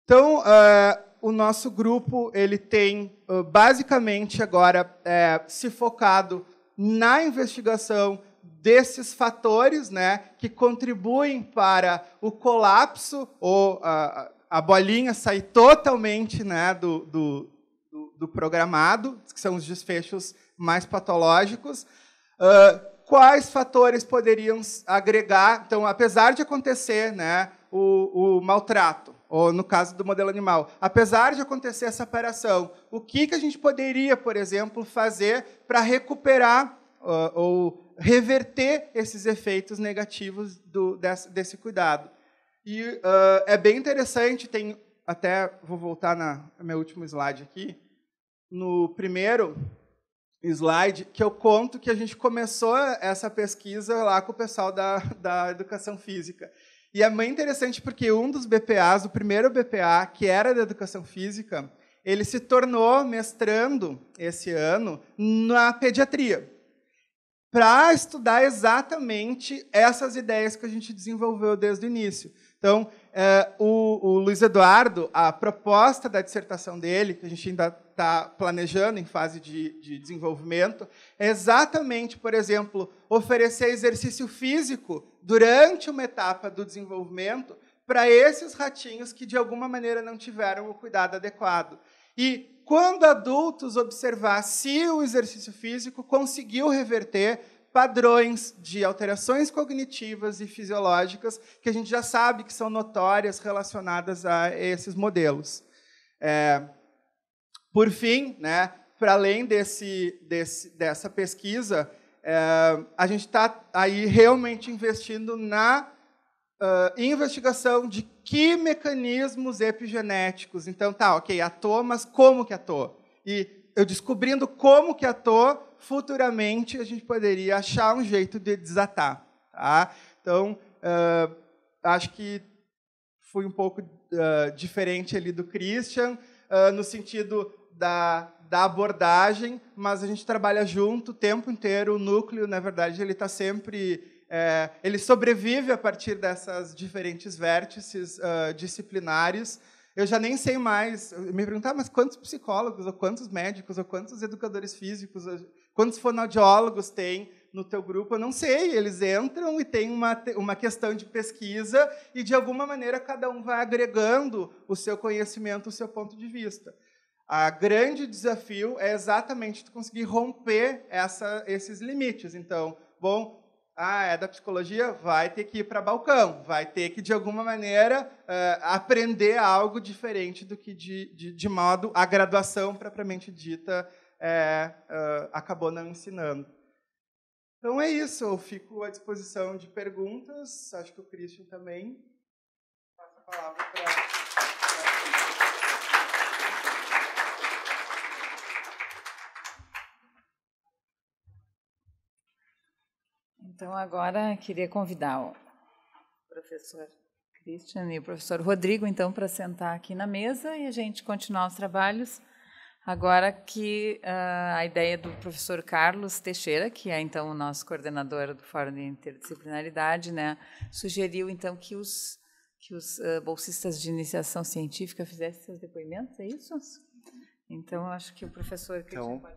Então, uh, o nosso grupo ele tem basicamente agora é, se focado na investigação desses fatores, né, que contribuem para o colapso ou a, a bolinha sair totalmente, né, do, do, do programado, que são os desfechos mais patológicos. Uh, quais fatores poderiam agregar? Então, apesar de acontecer né, o, o maltrato, ou no caso do modelo animal, apesar de acontecer essa separação, o que, que a gente poderia, por exemplo, fazer para recuperar uh, ou reverter esses efeitos negativos do, desse, desse, cuidado? E uh, é bem interessante, tem até vou voltar na, meu último slide aqui. No primeiro, slide que eu conto que a gente começou essa pesquisa lá com o pessoal da, da educação física. E é bem interessante porque um dos BPAs, o primeiro BPA, que era da educação física, ele se tornou mestrando esse ano na pediatria, para estudar exatamente essas ideias que a gente desenvolveu desde o início. Então, uh, o, o Luiz Eduardo, a proposta da dissertação dele, que a gente ainda está planejando em fase de, de desenvolvimento, é exatamente, por exemplo, oferecer exercício físico durante uma etapa do desenvolvimento para esses ratinhos que, de alguma maneira, não tiveram o cuidado adequado. E quando adultos observar se o exercício físico conseguiu reverter padrões de alterações cognitivas e fisiológicas que a gente já sabe que são notórias relacionadas a esses modelos. É, por fim, né, para além desse, desse, dessa pesquisa, é, a gente está aí realmente investindo na uh, investigação de que mecanismos epigenéticos. Então, tá, ok, atua, mas como que atua? E eu descobrindo como que atua, futuramente a gente poderia achar um jeito de desatar. Tá? Então, uh, acho que fui um pouco uh, diferente ali do Christian, uh, no sentido da, da abordagem, mas a gente trabalha junto o tempo inteiro, o núcleo, na verdade, ele está sempre... É, ele sobrevive a partir dessas diferentes vértices disciplinares, eu já nem sei mais. Me perguntar, ah, mas quantos psicólogos, ou quantos médicos, ou quantos educadores físicos Quantos fonoaudiólogos tem no teu grupo? Eu não sei. Eles entram e tem uma, uma questão de pesquisa e, de alguma maneira, cada um vai agregando o seu conhecimento, o seu ponto de vista. A grande desafio é exatamente tu conseguir romper essa, esses limites. Então, bom, ah, é da psicologia, vai ter que ir para balcão, vai ter que, de alguma maneira, uh, aprender algo diferente do que, de, de, de modo, a graduação propriamente dita é, uh, acabou não ensinando. Então é isso, eu fico à disposição de perguntas, acho que o Christian também. Passa a palavra para. Então, agora queria convidar o professor Christian e o professor Rodrigo, então, para sentar aqui na mesa e a gente continuar os trabalhos. Agora que uh, a ideia do professor Carlos Teixeira, que é então o nosso coordenador do Fórum de Interdisciplinaridade, né, sugeriu então que os que os uh, bolsistas de iniciação científica fizessem seus depoimentos, é isso? Então acho que o professor então, pode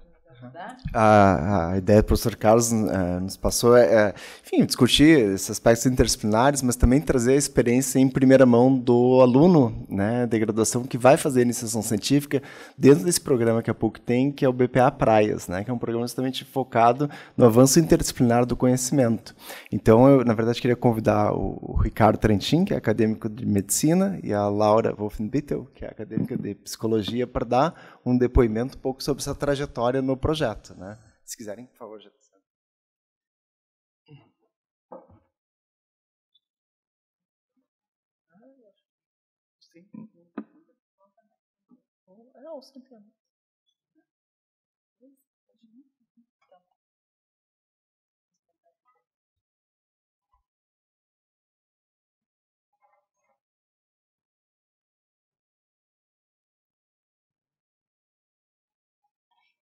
a, a, ideia do professor Carlos uh, nos passou é, é, enfim, discutir esses aspectos interdisciplinares, mas também trazer a experiência em primeira mão do aluno né, de graduação que vai fazer iniciação científica dentro desse programa que a PUC tem, que é o BPA Praias, né, que é um programa justamente focado no avanço interdisciplinar do conhecimento. Então, eu, na verdade, queria convidar o, o Ricardo Trentin, que é acadêmico de medicina, e a Laura Wolfenbittel, que é acadêmica de psicologia, para dar um depoimento um pouco sobre essa trajetória no projeto. Né? Se quiserem, por favor, já. Sim. Não, sem problema.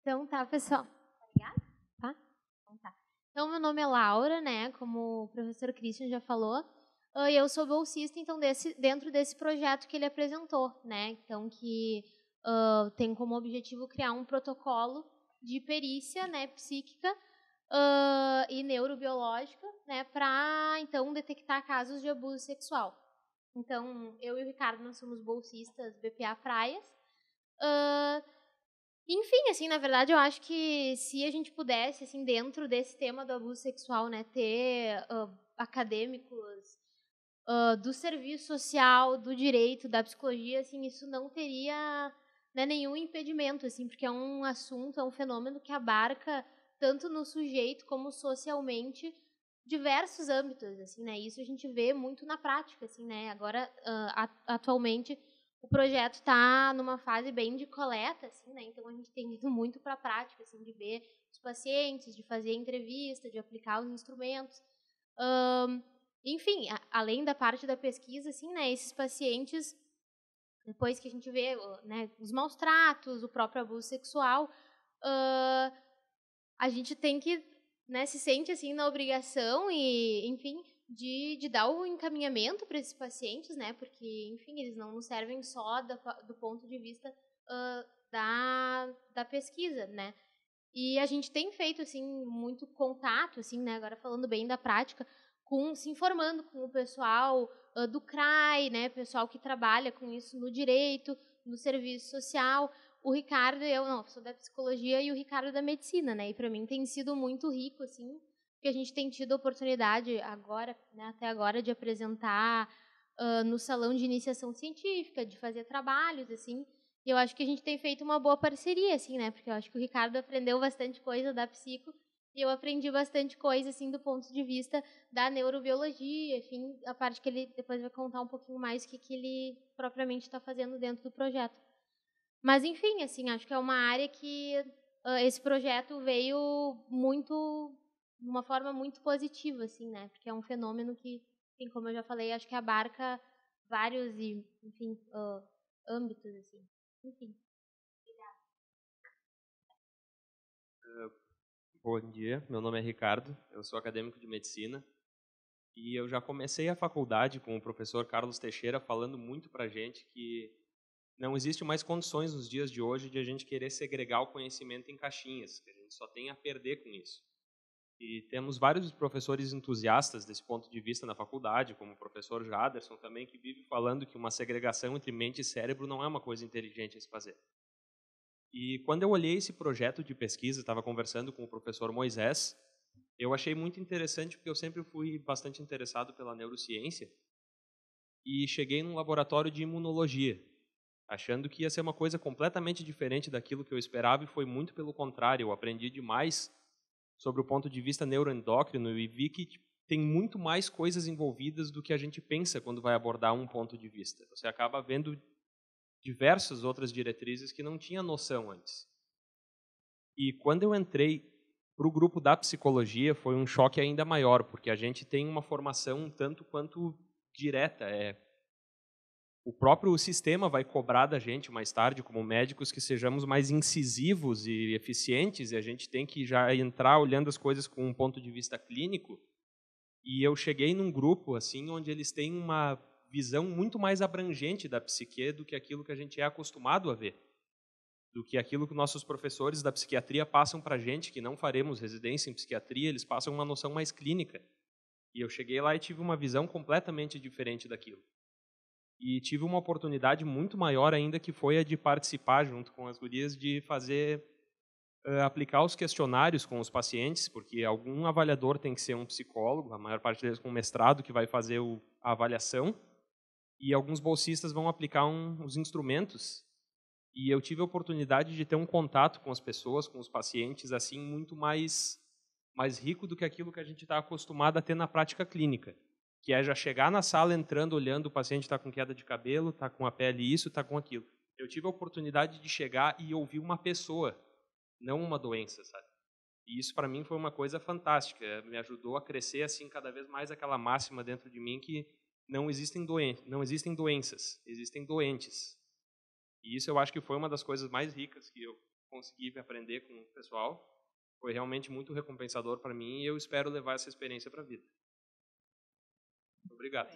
Então tá, pessoal. Tá ligado? Tá? Então tá. Então, meu nome é Laura, né? Como o professor Christian já falou. Ah, e eu sou bolsista, então, desse, dentro desse projeto que ele apresentou, né? Então, que uh, tem como objetivo criar um protocolo de perícia né, psíquica uh, e neurobiológica, né? Para, então, detectar casos de abuso sexual. Então, eu e o Ricardo, nós somos bolsistas BPA Praias. Uh, enfim, assim, na verdade, eu acho que se a gente pudesse, assim, dentro desse tema do abuso sexual, né, ter uh, acadêmicos uh, do serviço social, do direito, da psicologia, assim, isso não teria né, nenhum impedimento, assim, porque é um assunto, é um fenômeno que abarca tanto no sujeito como socialmente diversos âmbitos, assim, né? Isso a gente vê muito na prática, assim, né? Agora, uh, atualmente, o projeto está numa fase bem de coleta, assim, né? Então a gente tem ido muito para a prática, assim, de ver os pacientes, de fazer entrevista, de aplicar os instrumentos. Um, enfim, a, além da parte da pesquisa, assim, né? Esses pacientes, depois que a gente vê, né? Os maus tratos, o próprio abuso sexual, uh, a gente tem que, né? Se sente assim na obrigação e, enfim, de, de dar o encaminhamento para esses pacientes, né? Porque, enfim, eles não nos servem só do ponto de vista uh, da, da pesquisa, né? E a gente tem feito, assim, muito contato, assim, né? Agora falando bem da prática, com se informando com o pessoal uh, do CRAI, né? Pessoal que trabalha com isso no direito, no serviço social, o Ricardo, eu não, sou da psicologia e o Ricardo da medicina, né? E para mim tem sido muito rico assim porque a gente tem tido a oportunidade agora, né, até agora, de apresentar uh, no salão de iniciação científica, de fazer trabalhos assim. E eu acho que a gente tem feito uma boa parceria, assim, né? Porque eu acho que o Ricardo aprendeu bastante coisa da psico e eu aprendi bastante coisa, assim, do ponto de vista da neurobiologia, enfim, a parte que ele depois vai contar um pouquinho mais o que, que ele propriamente está fazendo dentro do projeto. Mas, enfim, assim, acho que é uma área que uh, esse projeto veio muito de uma forma muito positiva, assim, né? Porque é um fenômeno que, assim, como eu já falei, acho que abarca vários e, enfim, uh, âmbitos, assim. Enfim. Obrigada. Uh, bom dia, meu nome é Ricardo, eu sou acadêmico de medicina e eu já comecei a faculdade com o professor Carlos Teixeira falando muito para gente que não existe mais condições nos dias de hoje de a gente querer segregar o conhecimento em caixinhas, que a gente só tem a perder com isso. E temos vários professores entusiastas desse ponto de vista na faculdade, como o professor Jaderson também, que vive falando que uma segregação entre mente e cérebro não é uma coisa inteligente a se fazer. E quando eu olhei esse projeto de pesquisa, estava conversando com o professor Moisés, eu achei muito interessante porque eu sempre fui bastante interessado pela neurociência e cheguei num laboratório de imunologia, achando que ia ser uma coisa completamente diferente daquilo que eu esperava e foi muito pelo contrário, eu aprendi demais sobre o ponto de vista neuroendócrino e vi que tipo, tem muito mais coisas envolvidas do que a gente pensa quando vai abordar um ponto de vista. Você acaba vendo diversas outras diretrizes que não tinha noção antes. E quando eu entrei para o grupo da psicologia foi um choque ainda maior, porque a gente tem uma formação tanto quanto direta, é o próprio sistema vai cobrar da gente mais tarde, como médicos, que sejamos mais incisivos e eficientes, e a gente tem que já entrar olhando as coisas com um ponto de vista clínico. E eu cheguei num grupo assim onde eles têm uma visão muito mais abrangente da psique do que aquilo que a gente é acostumado a ver, do que aquilo que nossos professores da psiquiatria passam para a gente, que não faremos residência em psiquiatria, eles passam uma noção mais clínica. E eu cheguei lá e tive uma visão completamente diferente daquilo. E tive uma oportunidade muito maior ainda, que foi a de participar, junto com as gurias, de fazer eh, aplicar os questionários com os pacientes, porque algum avaliador tem que ser um psicólogo, a maior parte deles com mestrado, que vai fazer o, a avaliação, e alguns bolsistas vão aplicar um, os instrumentos. E eu tive a oportunidade de ter um contato com as pessoas, com os pacientes, assim, muito mais, mais rico do que aquilo que a gente está acostumado a ter na prática clínica que é já chegar na sala entrando, olhando, o paciente está com queda de cabelo, está com a pele isso, está com aquilo. Eu tive a oportunidade de chegar e ouvir uma pessoa, não uma doença, sabe? E isso para mim foi uma coisa fantástica, me ajudou a crescer assim cada vez mais aquela máxima dentro de mim que não existem doenças, não existem doenças, existem doentes. E isso eu acho que foi uma das coisas mais ricas que eu consegui aprender com o pessoal. Foi realmente muito recompensador para mim e eu espero levar essa experiência para a vida. Obrigado.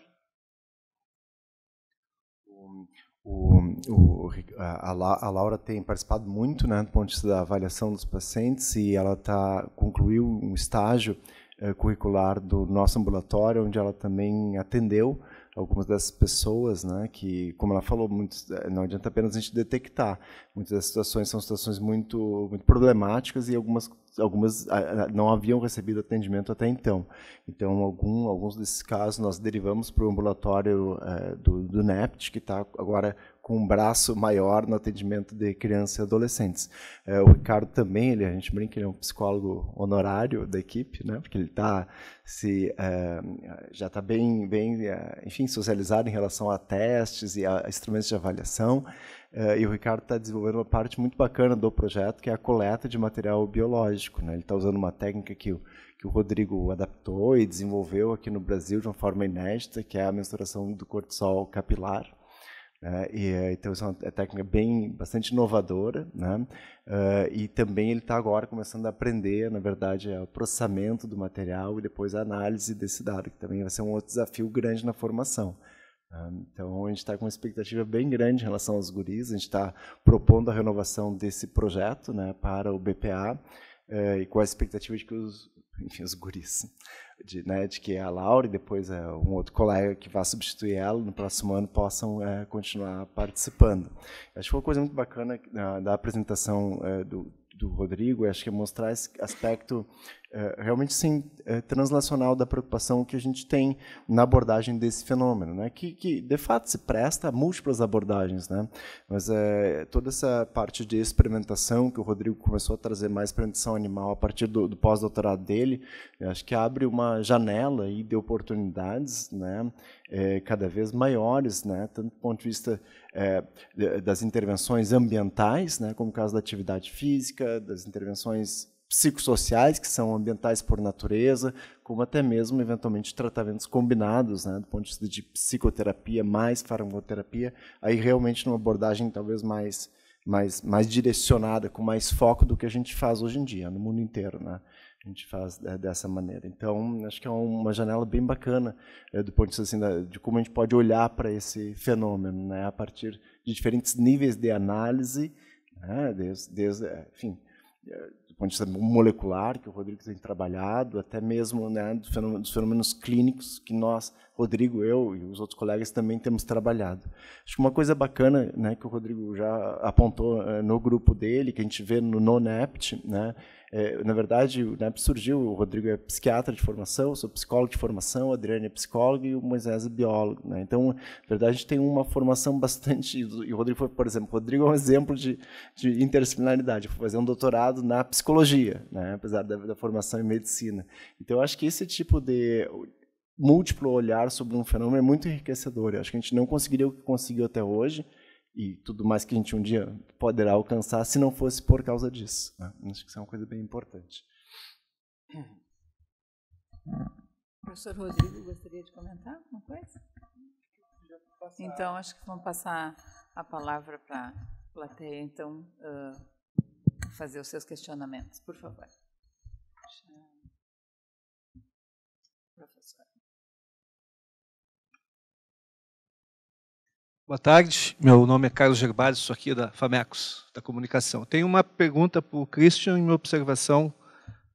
O, o, o, a, a Laura tem participado muito né, do ponto de vista da avaliação dos pacientes e ela tá, concluiu um estágio eh, curricular do nosso ambulatório, onde ela também atendeu algumas dessas pessoas, né, que, como ela falou, eh, não adianta apenas a gente detectar. Muitas das situações são situações muito, muito problemáticas e algumas algumas não haviam recebido atendimento até então. Então, algum, alguns desses casos nós derivamos para o ambulatório é, do, do NEPT, que está agora com um braço maior no atendimento de crianças e adolescentes. É, o Ricardo também, ele, a gente brinca ele é um psicólogo honorário da equipe, né? porque ele tá se, é, já está bem, bem, é, enfim, socializado em relação a testes e a instrumentos de avaliação. Uh, e o Ricardo está desenvolvendo uma parte muito bacana do projeto, que é a coleta de material biológico. Né? Ele está usando uma técnica que o, que o Rodrigo adaptou e desenvolveu aqui no Brasil de uma forma inédita, que é a mensuração do cortisol capilar. Né? E, eh, então, isso é uma é técnica bem, bastante inovadora. Né? Uh, e também ele está agora começando a aprender, na verdade, é o processamento do material e depois a análise desse dado, que também vai ser um outro desafio grande na formação. Ah, então, a gente está com uma expectativa bem grande em relação aos guris. A gente está propondo a renovação desse projeto né, para o BPA eh, e com a expectativa de que os, enfim, os guris, de, né, de que a Laura e depois eh, um outro colega que vá substituir ela no próximo ano possam eh, continuar participando. Acho que foi uma coisa muito bacana ah, da apresentação do, do Rodrigo, acho que é mostrar esse aspecto é, realmente sim, é, translacional da preocupação que a gente tem na abordagem desse fenômeno, né? que, que de fato se presta a múltiplas abordagens, né? mas é, toda essa parte de experimentação que o Rodrigo começou a trazer mais para a edição animal a partir do, do pós-doutorado dele, acho que abre uma janela aí de oportunidades né? É, cada vez maiores, né? tanto do ponto de vista é, das intervenções ambientais, né? como o caso da atividade física, das intervenções psicossociais, que são ambientais por natureza, como até mesmo, eventualmente, tratamentos combinados, né, do ponto de vista de psicoterapia mais farmacoterapia, aí realmente numa abordagem talvez mais, mais, mais direcionada, com mais foco do que a gente faz hoje em dia, no mundo inteiro, né? A gente faz é, dessa maneira. Então, acho que é uma janela bem bacana é, do ponto de vista assim, de como a gente pode olhar para esse fenômeno, né, a partir de diferentes níveis de análise, né, desde, desde, é, enfim, é, do ponto de vista molecular, que o Rodrigo tem trabalhado, até mesmo né, dos, fenômenos, dos fenômenos clínicos que nós, Rodrigo, eu e os outros colegas também temos trabalhado. Acho que uma coisa bacana né, que o Rodrigo já apontou eh, no grupo dele, que a gente vê no NONEPT, né, é, na verdade, o né, NEP surgiu, o Rodrigo é psiquiatra de formação, eu sou psicólogo de formação, a Adriane é psicóloga e o Moisés é biólogo. Né? Então, na verdade, a gente tem uma formação bastante... E o Rodrigo foi, por exemplo, o Rodrigo é um exemplo de, de interdisciplinaridade, foi fazer um doutorado na psicologia, né? apesar da, da formação em medicina. Então, eu acho que esse tipo de múltiplo olhar sobre um fenômeno é muito enriquecedor. Eu acho que a gente não conseguiria o que conseguiu até hoje, e tudo mais que a gente um dia poderá alcançar se não fosse por causa disso. Né? Acho que isso é uma coisa bem importante. Professor Rodrigo, gostaria de comentar alguma coisa? Então, acho que vamos passar a palavra para a plateia, então, uh, fazer os seus questionamentos, por favor. Professor. Boa tarde, meu nome é Carlos Gerbardo, sou aqui da FAMECOS, da comunicação. Tenho uma pergunta para o Christian e uma observação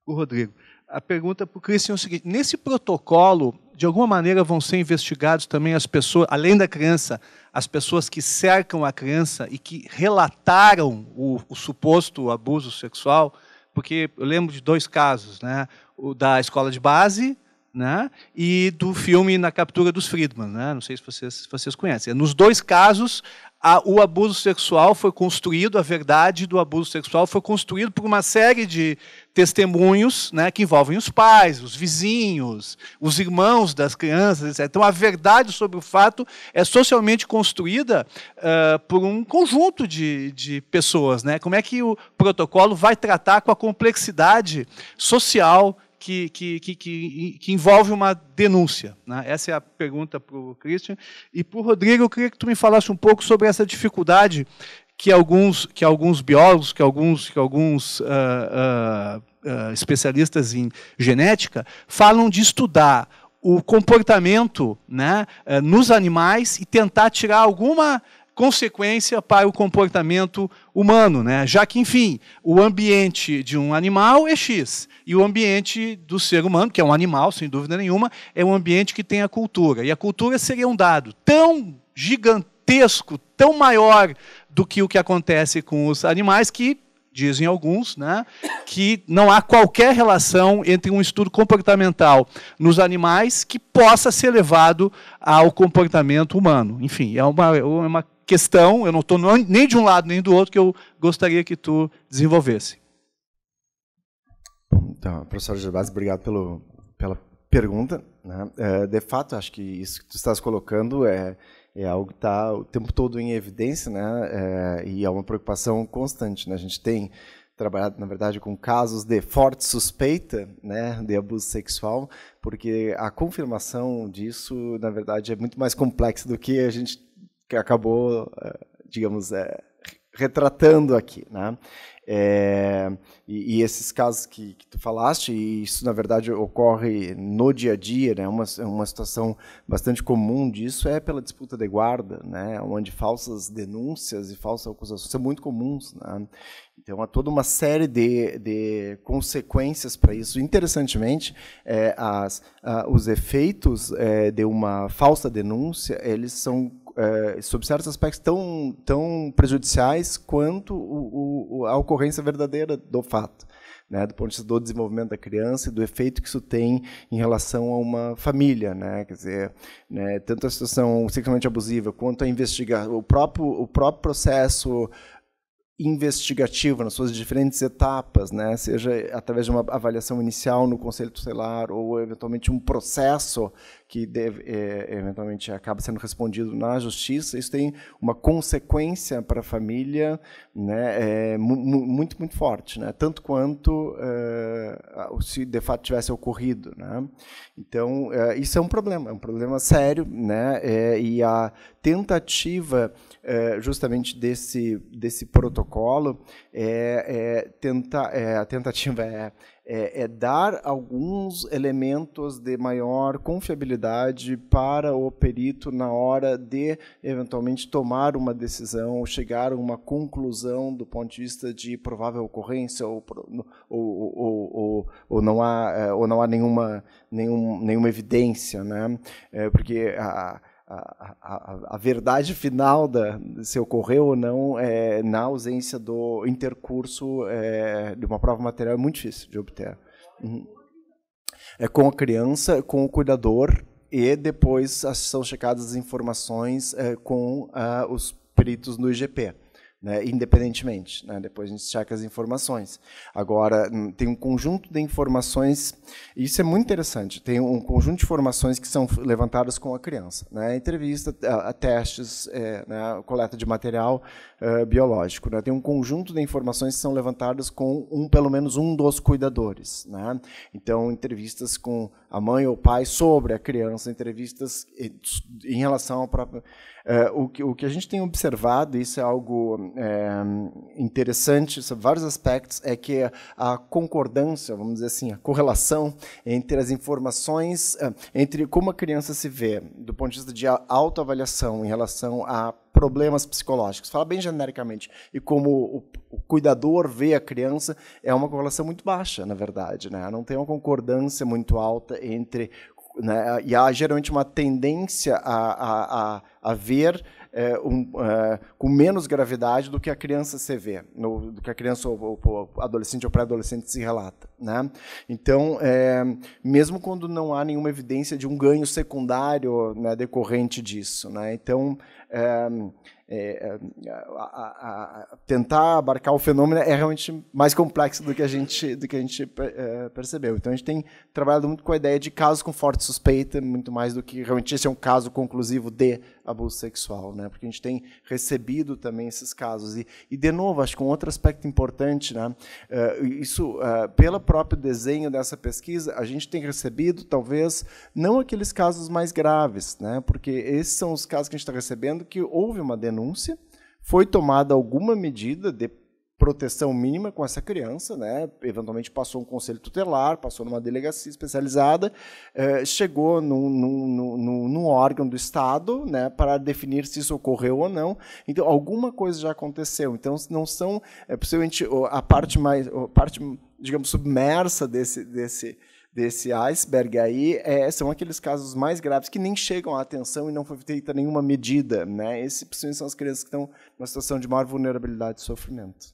para o Rodrigo. A pergunta para o Christian é o seguinte, nesse protocolo, de alguma maneira vão ser investigados também as pessoas, além da criança, as pessoas que cercam a criança e que relataram o, o suposto abuso sexual, porque eu lembro de dois casos, né? o da escola de base né, e do filme Na Captura dos Friedman. Né, não sei se vocês, se vocês conhecem. Nos dois casos, a, o abuso sexual foi construído, a verdade do abuso sexual foi construído por uma série de testemunhos né, que envolvem os pais, os vizinhos, os irmãos das crianças, etc. Então, a verdade sobre o fato é socialmente construída uh, por um conjunto de, de pessoas. Né? Como é que o protocolo vai tratar com a complexidade social, que, que, que, que envolve uma denúncia? Né? Essa é a pergunta para o Christian. E para o Rodrigo, eu queria que tu me falasse um pouco sobre essa dificuldade que alguns, que alguns biólogos, que alguns, que alguns uh, uh, uh, especialistas em genética falam de estudar o comportamento né, nos animais e tentar tirar alguma consequência para o comportamento humano, né? já que, enfim, o ambiente de um animal é X e o ambiente do ser humano, que é um animal, sem dúvida nenhuma, é um ambiente que tem a cultura. E a cultura seria um dado tão gigantesco, tão maior do que o que acontece com os animais que dizem alguns, né, que não há qualquer relação entre um estudo comportamental nos animais que possa ser levado ao comportamento humano. Enfim, é uma, é uma questão, eu não estou nem de um lado nem do outro, que eu gostaria que tu desenvolvesse. Então, professor Gervásio, obrigado pelo, pela pergunta. Né? É, de fato, acho que isso que tu estás colocando é, é algo que está o tempo todo em evidência né? É, e é uma preocupação constante. Né? A gente tem trabalhado, na verdade, com casos de forte suspeita né, de abuso sexual, porque a confirmação disso, na verdade, é muito mais complexa do que a gente que acabou, eh, digamos, é, retratando aqui, né? É, e, e, esses casos que, que, tu falaste, e isso na verdade ocorre no dia a dia, né? Uma, uma situação bastante comum disso é pela disputa de guarda, né? Onde falsas denúncias e falsas acusações são muito comuns, né? Então há toda uma série de, de consequências para isso. Interessantemente, é, as, a, ah, os efeitos é, de uma falsa denúncia eles são é, sob certos aspectos, tão, tão prejudiciais quanto o, o, a ocorrência verdadeira do fato. Né, do ponto de vista do desenvolvimento da criança e do efeito que isso tem em relação a uma família, né, quer dizer, né, tanto a situação sexualmente abusiva quanto a investigar o próprio o próprio processo investigativa, nas suas diferentes etapas, né? seja através de uma avaliação inicial no Conselho Tutelar ou, eventualmente, um processo que deve, é, eventualmente acaba sendo respondido na justiça, isso tem uma consequência para a família né? É, muito, muito forte, né? tanto quanto é, se, de fato, tivesse ocorrido. Né? Então, é, isso é um problema, é um problema sério, né? É, e a tentativa é, justamente desse, desse protocolo é, é, tenta, é a tentativa é, é, é, dar alguns elementos de maior confiabilidade para o perito na hora de eventualmente tomar uma decisão ou chegar a uma conclusão do ponto de vista de provável ocorrência ou, ou, ou, ou, ou não há é, ou não há nenhuma nenhum, nenhuma evidência, né? É, porque a a, a, a, verdade final da, se ocorreu ou não é, na ausência do intercurso é, de uma prova material é muito difícil de obter. Uhum. É com a criança, com o cuidador e depois são checadas as informações é, com ah, os peritos no IGP né, independentemente. Né? Depois a gente checa as informações. Agora, hum, tem um conjunto de informações, e isso é muito interessante, tem um conjunto de informações que são levantadas com a criança. Né? Entrevista, a, a testes, é, né, coleta de material, eh, biológico. Né? Tem um conjunto de informações que são levantadas com um, pelo menos um dos cuidadores. Né? Então, entrevistas com a mãe ou o pai sobre a criança, entrevistas eh, em relação ao próprio. Uh, o, que, o que a gente tem observado, isso é algo é, interessante sobre vários aspectos, é que a concordância, vamos dizer assim, a correlação entre as informações, entre como a criança se vê do ponto de vista de autoavaliação em relação à problemas psicológicos. Fala bem genericamente. E como o, o, cuidador vê a criança, é uma correlação muito baixa, na verdade. Né? Não tem uma concordância muito alta entre. Né? E há geralmente uma tendência a, a, a, a ver é, um, é, com menos gravidade do que a criança se vê, no, do que a criança ou, ou, ou adolescente ou pré-adolescente se relata. Né? Então, é, mesmo quando não há nenhuma evidência de um ganho secundário né, decorrente disso. Né? Então, é, é, é a, a, a tentar abarcar o fenômeno é realmente mais complexo do que a gente, do que a gente é, percebeu. Então a gente tem trabalhado muito com a ideia de casos com forte suspeita, muito mais do que realmente esse é um caso conclusivo de abuso sexual, né? Porque a gente tem recebido também esses casos e, e de novo acho que um outro aspecto importante, né? Uh, isso uh, pelo próprio desenho dessa pesquisa a gente tem recebido talvez não aqueles casos mais graves, né? Porque esses são os casos que a gente está recebendo que houve uma denúncia denúncia, foi tomada alguma medida de proteção mínima com essa criança, né? Eventualmente passou um conselho tutelar, passou numa delegacia especializada, eh, chegou num, num, num, num, órgão do Estado, né? Para definir se isso ocorreu ou não. Então, alguma coisa já aconteceu. Então, não são, é, possivelmente, a parte mais, a parte digamos, submersa desse, desse, desse iceberg aí é, são aqueles casos mais graves que nem chegam à atenção e não foi feita nenhuma medida. Né? Esses principalmente são as crianças que estão numa situação de maior vulnerabilidade e sofrimento.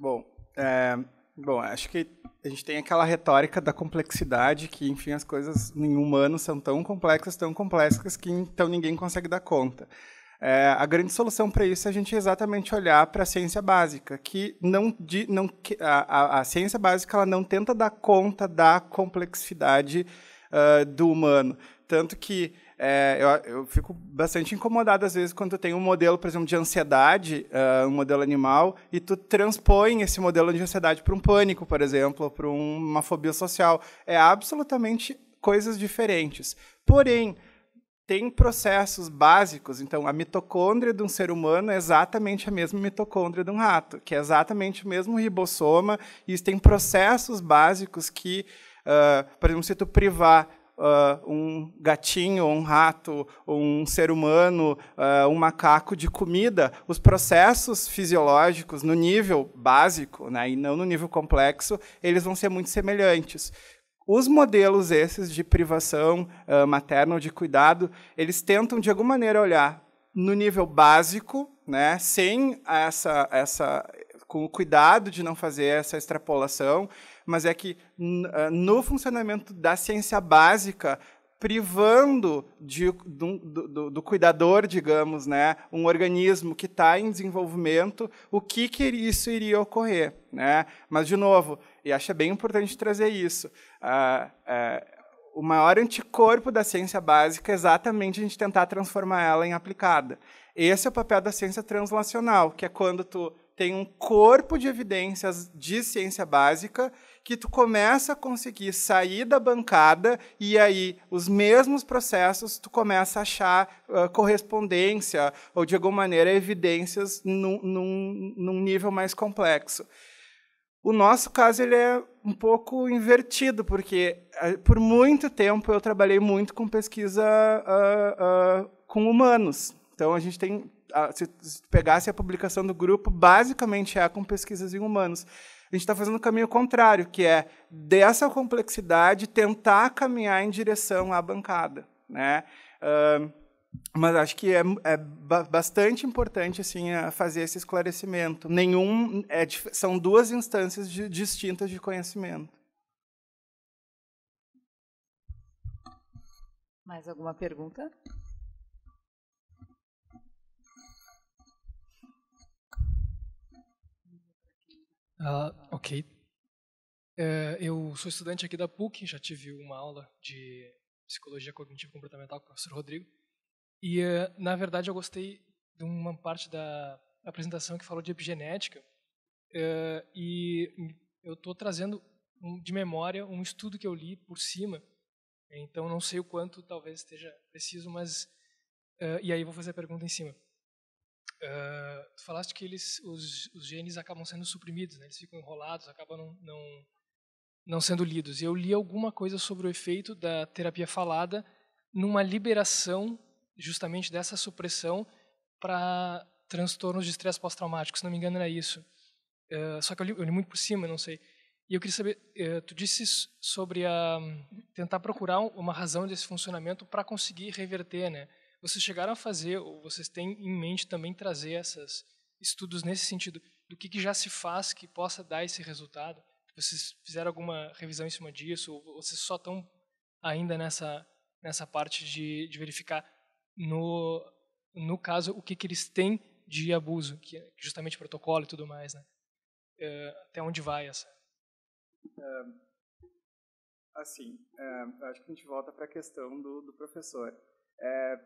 Bom, é, bom, acho que a gente tem aquela retórica da complexidade que, enfim, as coisas em humanos são tão complexas, tão complexas que então ninguém consegue dar conta. É, a grande solução para isso é a gente exatamente olhar para a ciência básica, que não, de, não a, a, a, ciência básica ela não tenta dar conta da complexidade uh, do humano, tanto que é, eu, eu, fico bastante incomodado às vezes quando tem um modelo, por exemplo, de ansiedade, uh, um modelo animal, e tu transpõe esse modelo de ansiedade para um pânico, por exemplo, para um, uma fobia social. É absolutamente coisas diferentes. Porém, tem processos básicos. Então, a mitocôndria de um ser humano é exatamente a mesma mitocôndria de um rato, que é exatamente o mesmo ribossoma. E tem processos básicos que, uh, por exemplo, se tu privar uh, um gatinho, um rato, um ser humano, uh, um macaco de comida, os processos fisiológicos no nível básico, né, e não no nível complexo, eles vão ser muito semelhantes os modelos esses de privação uh, ah, materna ou de cuidado, eles tentam de alguma maneira olhar no nível básico, né, sem essa, essa com o cuidado de não fazer essa extrapolação, mas é que ah, no funcionamento da ciência básica privando de, do, do, do, cuidador, digamos, né, um organismo que está em desenvolvimento, o que, que isso iria ocorrer. Né? Mas, de novo, e acho bem importante trazer isso. Ah, ah, o maior anticorpo da ciência básica é exatamente a gente tentar transformar ela em aplicada. Esse é o papel da ciência translacional, que é quando tu tem um corpo de evidências de ciência básica que tu começa a conseguir sair da bancada e aí os mesmos processos tu começa a achar uh, correspondência ou de alguma maneira evidências num, num, num nível mais complexo. O nosso caso ele é um pouco invertido, porque eh, por muito tempo eu trabalhei muito com pesquisa uh, uh, com humanos. Então a gente tem, se pegasse a publicação do grupo, basicamente é com pesquisas em humanos. A gente está fazendo o caminho contrário, que é dessa complexidade tentar caminhar em direção à bancada, né? Uh, mas acho que é, é bastante importante assim fazer esse esclarecimento. Nenhum é, são duas instâncias de, distintas de conhecimento. Mais alguma pergunta? Uh, ok. É, eu sou estudante aqui da PUC, já tive uma aula de psicologia cognitiva comportamental com o professor Rodrigo. E, eh, na verdade, eu gostei de uma parte da apresentação que falou de epigenética. Eh, e eu estou trazendo de memória um estudo que eu li por cima. Então, não sei o quanto talvez esteja preciso, mas. Eh, e aí, vou fazer a pergunta em cima. tu falaste que eles, os, os genes acabam sendo suprimidos, né? eles ficam enrolados, acabam não, não, não sendo lidos. E eu li alguma coisa sobre o efeito da terapia falada numa liberação justamente dessa supressão para transtornos de estresse pós-traumático, se não me engano era isso. Uh, só que eu li, eu li, muito por cima, não sei. E eu queria saber, uh, tu disse sobre a, tentar procurar uma razão desse funcionamento para conseguir reverter, né? Vocês chegaram a fazer, ou vocês têm em mente também trazer esses estudos nesse sentido, do que, que já se faz que possa dar esse resultado? Vocês fizeram alguma revisão em cima disso? Ou vocês só estão ainda nessa, nessa parte de, de verificar no, no caso, o que, que eles têm de abuso, que é justamente protocolo e tudo mais, né? É, até onde vai essa? É, assim, é, acho que a gente volta para a questão do, do professor. É,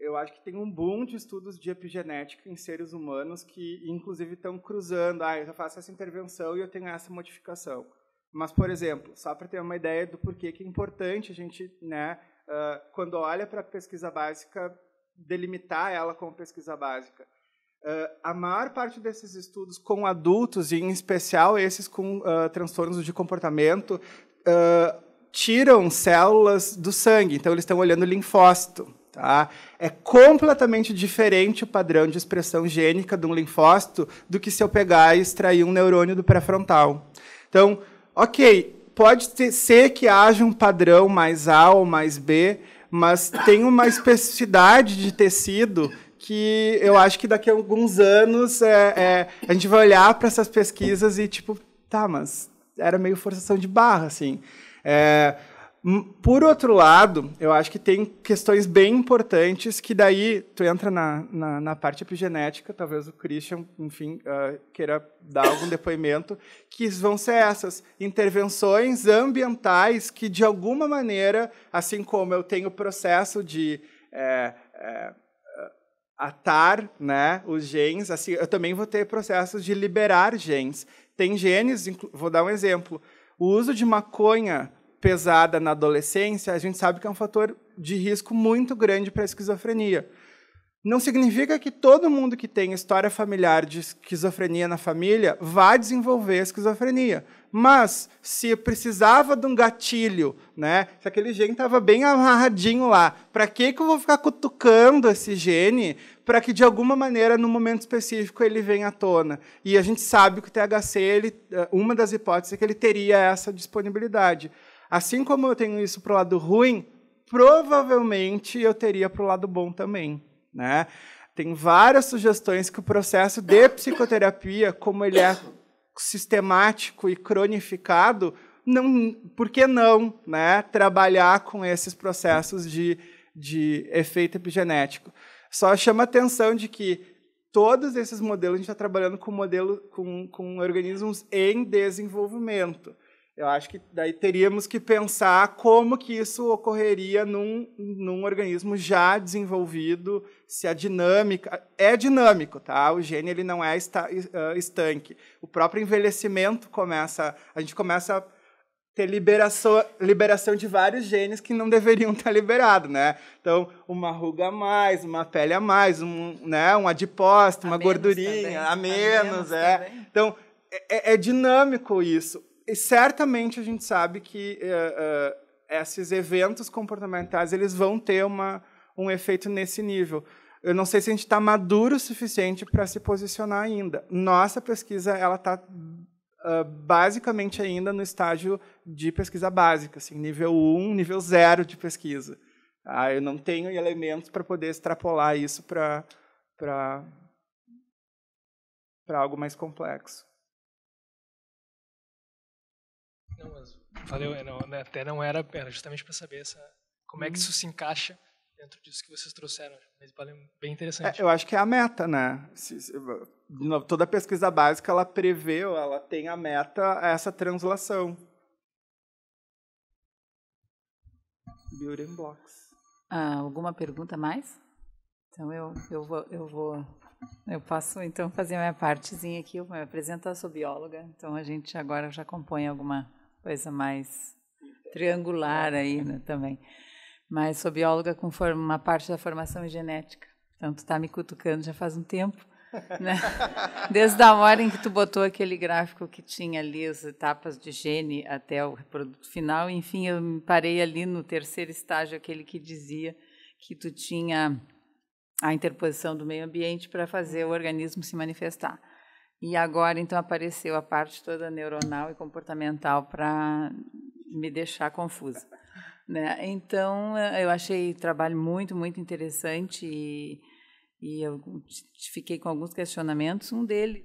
eu acho que tem um boom de estudos de epigenética em seres humanos que, inclusive, estão cruzando. Ah, eu faço essa intervenção e eu tenho essa modificação. Mas, por exemplo, só para ter uma ideia do porquê que é importante a gente, né, uh, quando olha para a pesquisa básica, delimitar ela como pesquisa básica. Uh, a maior parte desses estudos com adultos, e em especial esses com uh, transtornos de comportamento, tiram células do sangue, então eles estão olhando linfócito. Tá? É completamente diferente o padrão de expressão gênica de um linfócito do que se eu pegar e extrair um neurônio do pré-frontal. Então, ok, pode ter, ser que haja um padrão mais A ou mais B, mas tem uma especificidade de tecido que eu acho que daqui a alguns anos é, é, a gente vai olhar para essas pesquisas e tipo, tá, mas era meio forçação de barra, assim. É, por outro lado, eu acho que tem questões bem importantes que daí tu entra na, na, na parte epigenética, talvez o Christian, enfim, uh, queira dar algum depoimento, que vão ser essas intervenções ambientais que, de alguma maneira, assim como eu tenho o processo de... É, é, atar né, os genes, assim, eu também vou ter processos de liberar genes. Tem genes, vou dar um exemplo, o uso de maconha pesada na adolescência, a gente sabe que é um fator de risco muito grande para a esquizofrenia. Não significa que todo mundo que tem história familiar de esquizofrenia na família vá desenvolver esquizofrenia. Mas se precisava de um gatilho, né? Se aquele gene estava bem amarradinho lá, para que que eu vou ficar cutucando esse gene para que de alguma maneira no momento específico ele venha à tona? E a gente sabe que o THC, ele, eh, uma das hipóteses é que ele teria essa disponibilidade. Assim como eu tenho isso para o lado ruim, provavelmente eu teria para o lado bom também. Né? Tem várias sugestões que o processo de psicoterapia, como ele é sistemático e cronificado, não, por que não né, trabalhar com esses processos de, de efeito epigenético? Só chama atenção de que todos esses modelos a gente está trabalhando com, modelo, com, com organismos em desenvolvimento. Eu acho que daí teríamos que pensar como que isso ocorreria num, num organismo já desenvolvido, se a dinâmica... É dinâmico, tá? O gene ele não é esta, ah, estanque. O próprio envelhecimento começa... A gente começa a ter liberação, liberação de vários genes que não deveriam estar liberados, né? Então, uma ruga a mais, uma pele a mais, um, né? um adipócito, uma gordurinha, também. a menos, a menos é. Também. Então, é, é dinâmico isso e certamente a gente sabe que uh, uh, esses eventos comportamentais eles vão ter uma, um efeito nesse nível. Eu não sei se a gente está maduro o suficiente para se posicionar ainda. Nossa pesquisa ela está uh, ah, basicamente ainda no estágio de pesquisa básica, assim, nível 1, nível 0 de pesquisa. Ah, eu não tenho elementos para poder extrapolar isso para para algo mais complexo. Não, mas valeu, é, não, né, até não era, era justamente para saber essa, como é que isso hum. se encaixa dentro disso que vocês trouxeram. Mas valeu, bem interessante. É, eu acho que é a meta, né? Se, se, novo, toda pesquisa básica ela prevê, ela tem a meta essa translação. Building blocks. Ah, alguma pergunta mais? Então eu, eu vou eu vou eu posso então fazer minha partezinha aqui. Eu me apresento, apresentar, sou bióloga, então a gente agora já compõe alguma coisa mais triangular aí né, uhum. também. Mas sou bióloga com uma parte da formação em genética. Então, tu está me cutucando já faz um tempo. Né? Desde a hora em que tu botou aquele gráfico que tinha ali as etapas de gene até o produto final, enfim, eu me parei ali no terceiro estágio, aquele que dizia que tu tinha a interposição do meio ambiente para fazer o uhum. organismo se manifestar. E agora, então, apareceu a parte toda neuronal e comportamental para me deixar confusa. Né? Então, eh, eu achei o trabalho muito, muito interessante e, e eu fiquei com alguns questionamentos. Um deles,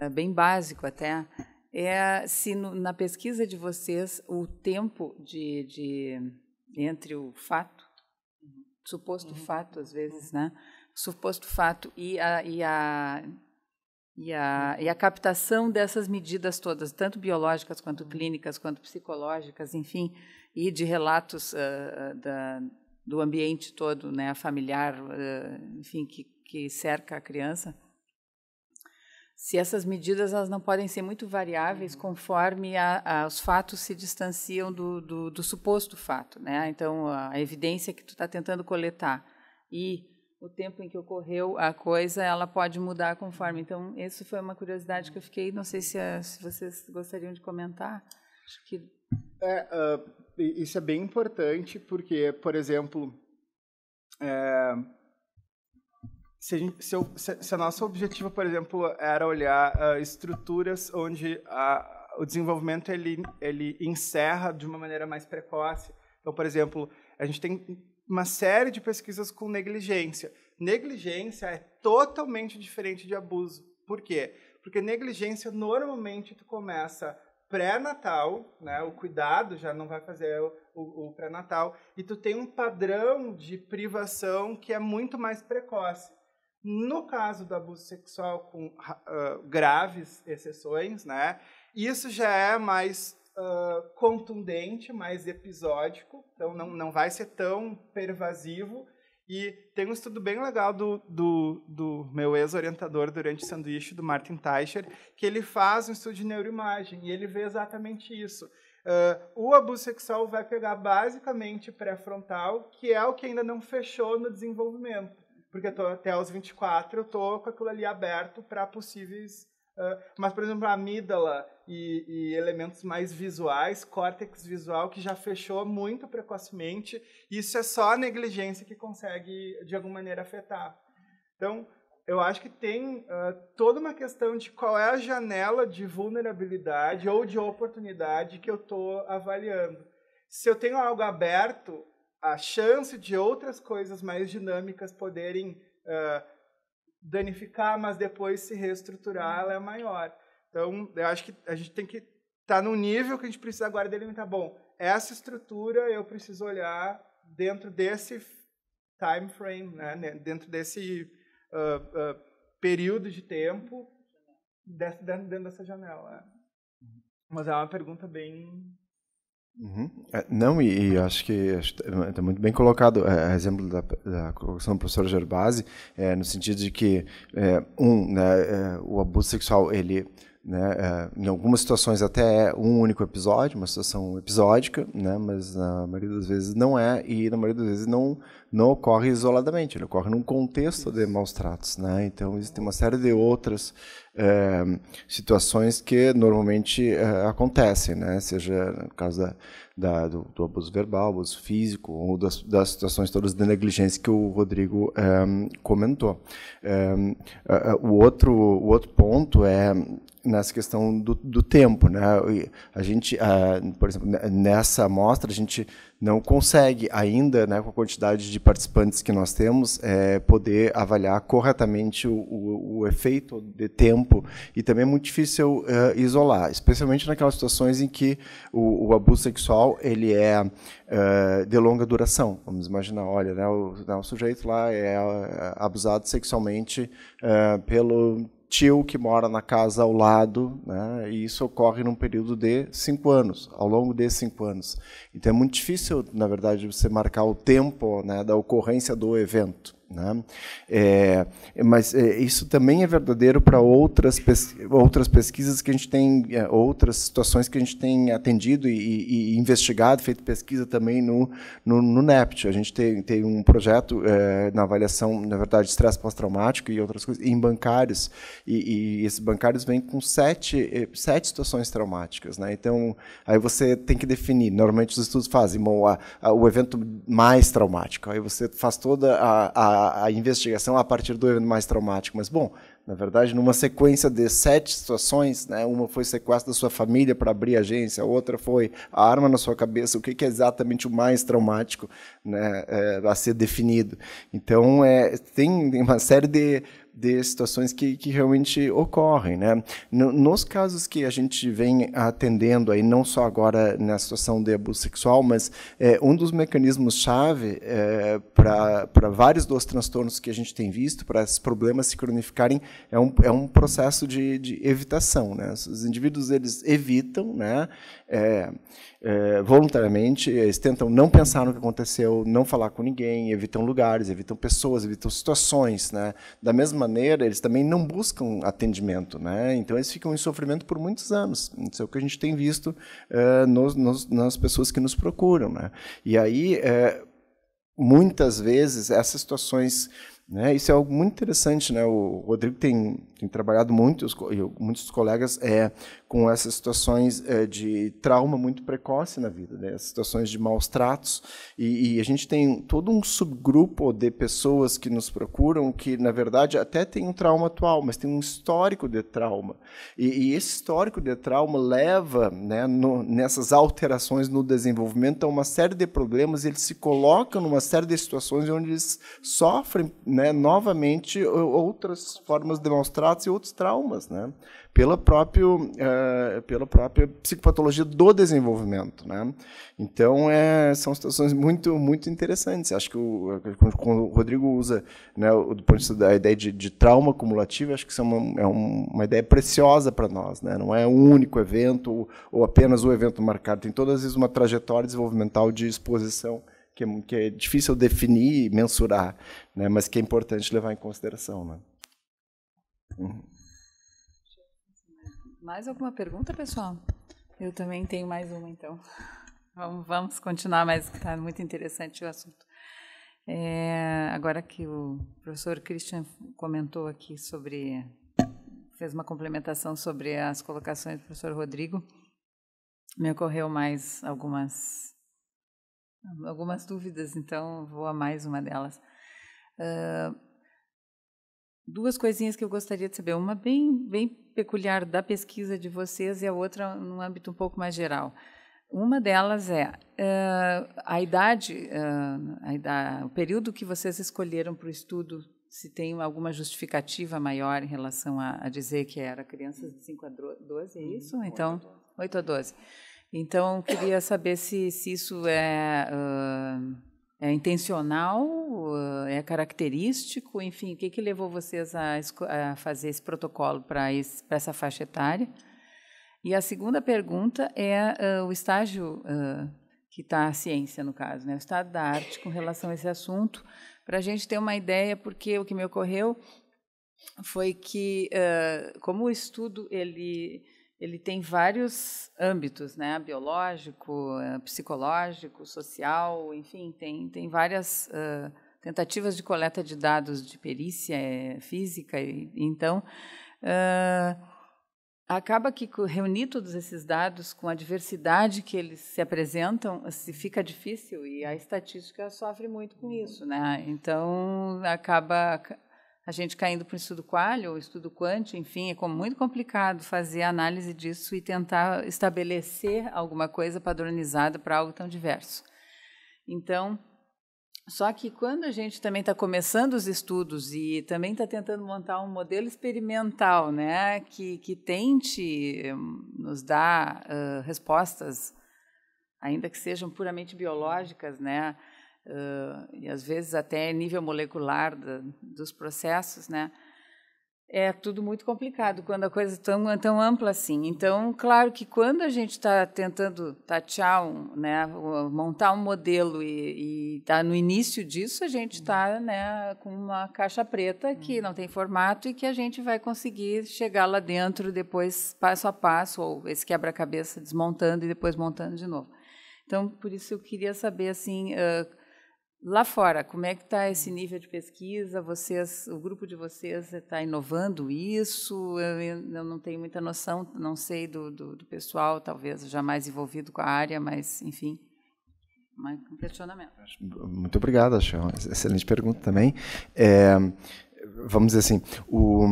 eh, bem básico até, é se no, na pesquisa de vocês o tempo de, de entre o fato, suposto uhum. fato às vezes, uhum. né? Suposto fato e a, e a e a, e a captação dessas medidas todas, tanto biológicas quanto clínicas, quanto psicológicas, enfim, e de relatos uh, da, do ambiente todo, né, familiar, uh, enfim, que, que cerca a criança se essas medidas elas não podem ser muito variáveis uhum. conforme a, a, os fatos se distanciam do, do, do, suposto fato, né? Então a evidência que tu está tentando coletar e o tempo em que ocorreu a coisa, ela pode mudar conforme. Então, isso foi uma curiosidade que eu fiquei. Não sei se, eh, se vocês gostariam de comentar. Acho que é, uh, isso é bem importante porque, por exemplo, é, se, a gente, se, eu, se, se a nossa objetivo, por exemplo, era olhar uh, estruturas onde a, o desenvolvimento ele, ele encerra de uma maneira mais precoce. Então, por exemplo, a gente tem uma série de pesquisas com negligência. Negligência é totalmente diferente de abuso. Por quê? Porque negligência normalmente tu começa pré-natal, né? O cuidado já não vai fazer o, o, o pré-natal e tu tem um padrão de privação que é muito mais precoce. No caso do abuso sexual com uh, graves exceções, né? Isso já é mais uh, contundente, mais episódico, então não, não vai ser tão pervasivo. E tem um estudo bem legal do, do, do meu ex-orientador durante o sanduíche, do Martin Teicher, que ele faz um estudo de neuroimagem e ele vê exatamente isso. Uh, o abuso sexual vai pegar basicamente pré-frontal, que é o que ainda não fechou no desenvolvimento. Porque tô, até os 24 eu estou com aquilo ali aberto para possíveis ah, mas, por exemplo, a amígdala e, e, elementos mais visuais, córtex visual, que já fechou muito precocemente, isso é só a negligência que consegue, de alguma maneira, afetar. Então, eu acho que tem uh, toda uma questão de qual é a janela de vulnerabilidade ou de oportunidade que eu estou avaliando. Se eu tenho algo aberto, a chance de outras coisas mais dinâmicas poderem uh, danificar, mas depois se reestruturar, ela é maior. Então, eu acho que a gente tem que estar tá nível que a gente precisa agora delimitar. Bom, essa estrutura eu preciso olhar dentro desse time frame, né? dentro desse uh, uh, período de tempo, dentro dessa janela. É. Uhum. Mas é uma pergunta bem Uhum. É, não, e, e, acho que está tá muito bem colocado o é, é, exemplo da, da, colocação do professor Gerbasi, é, no sentido de que, é, um, né, é, o abuso sexual, ele né? É, em algumas situações até é um único episódio, uma situação episódica, né? mas na maioria das vezes não é, e na maioria das vezes não, não ocorre isoladamente, ele ocorre num contexto de maus tratos. Né? Então, existem uma série de outras é, situações que normalmente é, acontecem, né? seja no caso da, da, do, do, abuso verbal, abuso físico, ou das, das, situações todas de negligência que o Rodrigo é, comentou. É, é, o, outro, o outro ponto é nessa questão do, do tempo, né? A gente, uh, por exemplo, nessa amostra a gente não consegue ainda, né, com a quantidade de participantes que nós temos, é, poder avaliar corretamente o, o, o, efeito de tempo e também é muito difícil uh, isolar, especialmente naquelas situações em que o, o abuso sexual ele é uh, de longa duração. Vamos imaginar, olha, né, o, né, o sujeito lá é eh, abusado sexualmente pelo tio que mora na casa ao lado, né? e isso ocorre num período de cinco anos, ao longo de cinco anos. Então é muito difícil, na verdade, você marcar o tempo né, da ocorrência do evento. Né? É, mas é, isso também é verdadeiro para outras, pes outras pesquisas que a gente tem, é, outras situações que a gente tem atendido e, e, investigado, feito pesquisa também no, no, no NEPT. A gente tem, tem um projeto é, na avaliação, na verdade, de estresse pós-traumático e outras coisas, em bancários. E, e esses bancários vêm com sete, é, sete situações traumáticas. Né? Então, aí você tem que definir. Normalmente os estudos fazem bom, a, a, o evento mais traumático. Aí você faz toda a, a a, investigação a partir do evento mais traumático. Mas, bom, na verdade, numa sequência de sete situações, né? uma foi sequestro da sua família para abrir a agência, outra foi a arma na sua cabeça, o que, que é exatamente o mais traumático né? É, a ser definido. Então, é, tem, tem uma série de de situações que, que realmente ocorrem. Né? Nos casos que a gente vem atendendo, aí, não só agora na situação de abuso sexual, mas é, um dos mecanismos-chave é, para vários dos transtornos que a gente tem visto, para esses problemas se cronificarem, é um, é um processo de, de evitação. Né? Os indivíduos eles evitam, né? É, é, voluntariamente, eles tentam não pensar no que aconteceu, não falar com ninguém, evitam lugares, evitam pessoas, evitam situações. Né? Da mesma maneira, eles também não buscam atendimento. Né? Então, eles ficam em sofrimento por muitos anos. Isso é o que a gente tem visto é, nos, nos, nas pessoas que nos procuram. Né? E aí, é, muitas vezes, essas situações. Né? Isso é algo muito interessante, né? O Rodrigo tem, tem trabalhado muito, e muitos colegas, é, com essas situações é, de trauma muito precoce na vida, né? situações de maus tratos. E, e, a gente tem todo um subgrupo de pessoas que nos procuram que, na verdade, até tem um trauma atual, mas tem um histórico de trauma. E, e esse histórico de trauma leva, né, no, nessas alterações no desenvolvimento, a uma série de problemas. Eles se colocam numa série de situações onde eles sofrem né, novamente outras formas de maus tratos e outros traumas. Né? pela, própria é, pela própria psicopatologia do desenvolvimento. Né? Então, é, são situações muito, muito interessantes. Acho que o, quando o Rodrigo usa né, o, do ponto de vista da ideia de, de trauma acumulativo. acho que isso é uma, é uma ideia preciosa para nós. Né? Não é um único evento ou, ou apenas o um evento marcado. Tem todas as vezes uma trajetória desenvolvimental de exposição que é, que é difícil definir e mensurar, né? mas que é importante levar em consideração. Né? Uhum. Mais alguma pergunta, pessoal? Eu também tenho mais uma, então. Vamos, vamos continuar, mas está muito interessante o assunto. É, agora que o professor Christian comentou aqui sobre, fez uma complementação sobre as colocações do professor Rodrigo, me ocorreu mais algumas algumas dúvidas, então vou a mais uma delas. Uh, duas coisinhas que eu gostaria de saber, uma bem bem peculiar da pesquisa de vocês e a outra no âmbito um pouco mais geral. Uma delas é uh, a idade, uh, a idade, o período que vocês escolheram para o estudo, se tem alguma justificativa maior em relação a, a dizer que era crianças de 5 a 12, é hum, isso? Então, 8 a 12. Então, queria saber se, se isso é uh, é intencional? É característico? Enfim, o que, que levou vocês a, a fazer esse protocolo para essa faixa etária? E a segunda pergunta é uh, o estágio uh, que está a ciência, no caso, né? o estado da arte com relação a esse assunto, para a gente ter uma ideia, porque o que me ocorreu foi que, uh, como o estudo ele ele tem vários âmbitos, né? Biológico, eh, psicológico, social, enfim, tem, tem várias uh, tentativas de coleta de dados de perícia eh, física. E, então, uh, acaba que reunir todos esses dados com a diversidade que eles se apresentam, se fica difícil e a estatística sofre muito com isso, né? Então, acaba a gente caindo para o estudo qualho ou estudo quanti, enfim, é muito complicado fazer análise disso e tentar estabelecer alguma coisa padronizada para algo tão diverso. Então, só que quando a gente também está começando os estudos e também está tentando montar um modelo experimental, né, que, que tente hum, nos dar uh, respostas, ainda que sejam puramente biológicas, né, uh, e às vezes até nível molecular da, dos processos, né? É tudo muito complicado quando a coisa é tão, tão ampla assim. Então, claro que quando a gente está tentando tatear, um, né, montar um modelo e está no início disso, a gente está né, com uma caixa preta que uhum. não tem formato e que a gente vai conseguir chegar lá dentro depois, passo a passo, ou esse quebra-cabeça desmontando e depois montando de novo. Então, por isso eu queria saber assim, uh, Lá fora, como é que está esse nível de pesquisa? Vocês, o grupo de vocês está inovando isso? Eu, eu, não tenho muita noção, não sei do, do, do pessoal, talvez jamais envolvido com a área, mas enfim. Um questionamento. Muito obrigado, acho uma excelente pergunta também. É, vamos dizer assim, o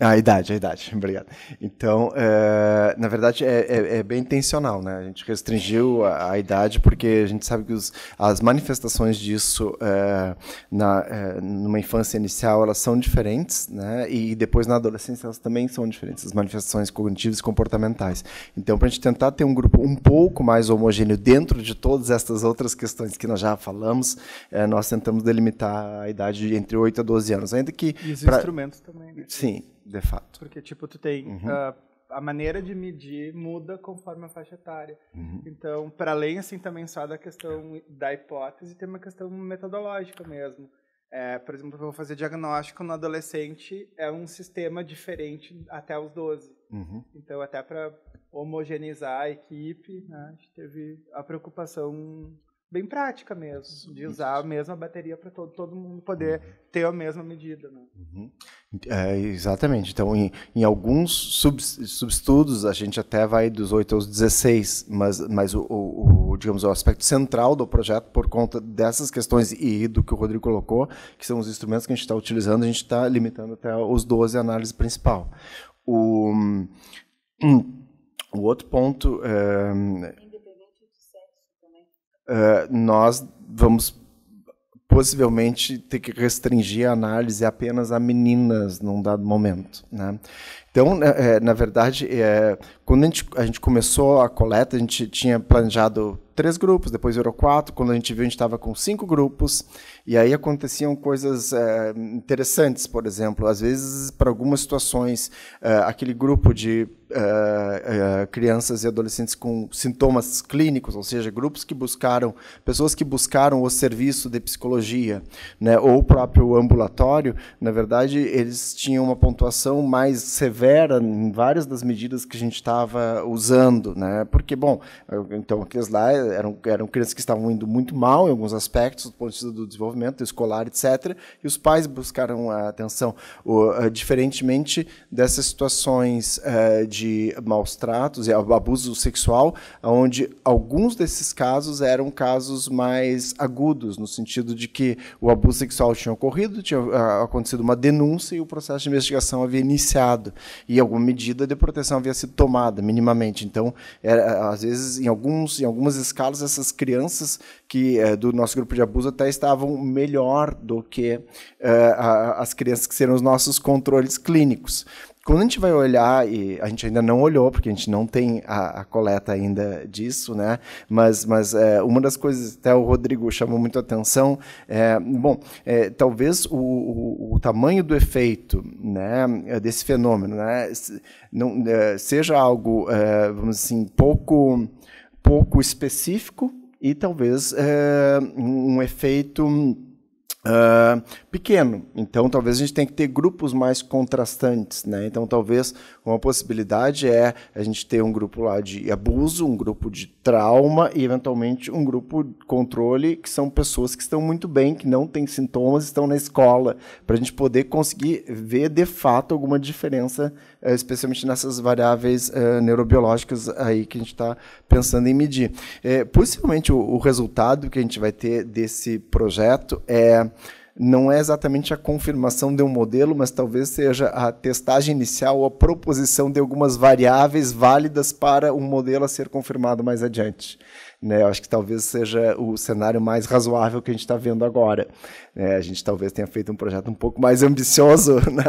ah, a idade, a idade, obrigado. Então, eh, na verdade, é, é, é, bem intencional, né? A gente restringiu a, a idade porque a gente sabe que os, as manifestações disso eh, na, eh, numa infância inicial elas são diferentes, né? E depois na adolescência elas também são diferentes, as manifestações cognitivas e comportamentais. Então, para a gente tentar ter um grupo um pouco mais homogêneo dentro de todas estas outras questões que nós já falamos, nós tentamos delimitar a idade entre 8 a 12 anos, ainda que e os pra... instrumentos também. Né? Sim. De fato. Porque, tipo, tu tem. Uhum. Uh, a maneira de medir muda conforme a faixa etária. Uhum. Então, para além, assim, também só da questão da hipótese, tem uma questão metodológica mesmo. É, por exemplo, eu vou fazer diagnóstico no adolescente, é um sistema diferente até os 12. Uhum. Então, até para homogeneizar a equipe, né, a gente teve a preocupação bem prática mesmo, de usar a mesma bateria para todo, todo mundo poder uhum. ter a mesma medida. Né? Uhum. É, exatamente. Então, em, em alguns sub, substudos, a gente até vai dos 8 aos 16, mas, mas o, o, o, digamos, o aspecto central do projeto, por conta dessas questões e do que o Rodrigo colocou, que são os instrumentos que a gente está utilizando, a gente está limitando até os 12 a análise principal. O, um, o outro ponto... É, eh, nós vamos possivelmente ter que restringir a análise apenas a meninas num dado momento. Né? Então, né, é, na verdade, é, quando a gente, a gente começou a coleta, a gente tinha planejado três grupos, depois virou quatro. Quando a gente viu, a gente estava com cinco grupos. E aí aconteciam coisas é, interessantes, por exemplo. Às vezes, para algumas situações, é, aquele grupo de é, é, crianças e adolescentes com sintomas clínicos, ou seja, grupos que buscaram, pessoas que buscaram o serviço de psicologia, né, ou o próprio ambulatório, na verdade, eles tinham uma pontuação mais severa em várias das medidas que a gente estava usando, né? Porque, bom, então aqueles lá eram, eram crianças que estavam indo muito mal em alguns aspectos, do ponto de vista do desenvolvimento escolar, etc. E os pais buscaram a atenção. O, eh, diferentemente dessas situações eh, de maus tratos e abuso sexual, onde alguns desses casos eram casos mais agudos, no sentido de que o abuso sexual tinha ocorrido, tinha ah, acontecido uma denúncia e o processo de investigação havia iniciado e alguma medida de proteção havia sido tomada, minimamente. Então, às vezes, em, alguns, em algumas escalas, essas crianças que é, do nosso grupo de abuso até estavam melhor do que é, a, as crianças que seriam os nossos controles clínicos. Quando a gente vai olhar, e a gente ainda não olhou, porque a gente não tem a, a coleta ainda disso, né? Mas, mas é, uma das coisas, até o Rodrigo chamou muito a atenção, é, bom, é, talvez o, o, o, tamanho do efeito né, desse fenômeno né, não, é, seja algo, é, vamos assim, pouco, pouco específico e talvez é, um efeito Uh, pequeno. Então, talvez a gente tenha que ter grupos mais contrastantes, né? Então, talvez uma possibilidade é a gente ter um grupo lá de abuso, um grupo de trauma e, eventualmente, um grupo de controle, que são pessoas que estão muito bem, que não têm sintomas, estão na escola, para a gente poder conseguir ver de fato alguma diferença, eh, especialmente nessas variáveis uh, neurobiológicas aí que a gente está pensando em medir. É, possivelmente o, o resultado que a gente vai ter desse projeto é não é exatamente a confirmação de um modelo, mas talvez seja a testagem inicial ou a proposição de algumas variáveis válidas para um modelo a ser confirmado mais adiante. Né? Eu acho que talvez seja o cenário mais razoável que a gente está vendo agora. É, a gente talvez tenha feito um projeto um pouco mais ambicioso, né?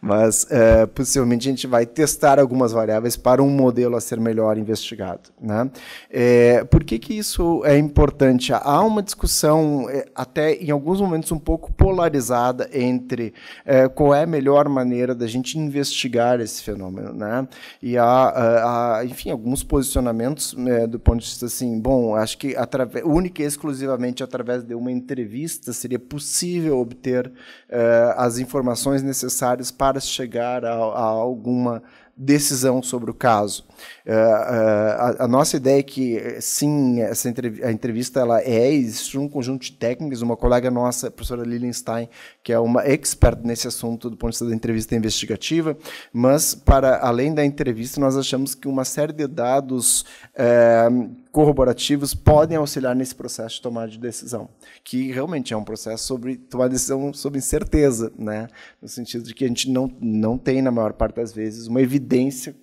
mas é, possivelmente a gente vai testar algumas variáveis para um modelo a ser melhor investigado. Né? É, por que, que isso é importante? Há uma discussão, é, até em alguns momentos, um pouco polarizada entre é, qual é a melhor maneira da gente investigar esse fenômeno. Né? E há, é, há enfim, alguns posicionamentos do ponto de vista assim, bom, acho que através, única e exclusivamente através de uma entrevista seria possível impossível obter uh, as informações necessárias para chegar a, a alguma decisão sobre o caso. Eh, eh, a, a, nossa ideia é que, sim, essa a entrevista ela é, existe um conjunto de técnicas. Uma colega nossa, a professora Lilian Stein, que é uma expert nesse assunto do ponto de vista da entrevista investigativa, mas, para além da entrevista, nós achamos que uma série de dados é, corroborativos podem auxiliar nesse processo de tomada de decisão, que realmente é um processo sobre tomar decisão sobre incerteza, né? no sentido de que a gente não, não tem, na maior parte das vezes, uma evidência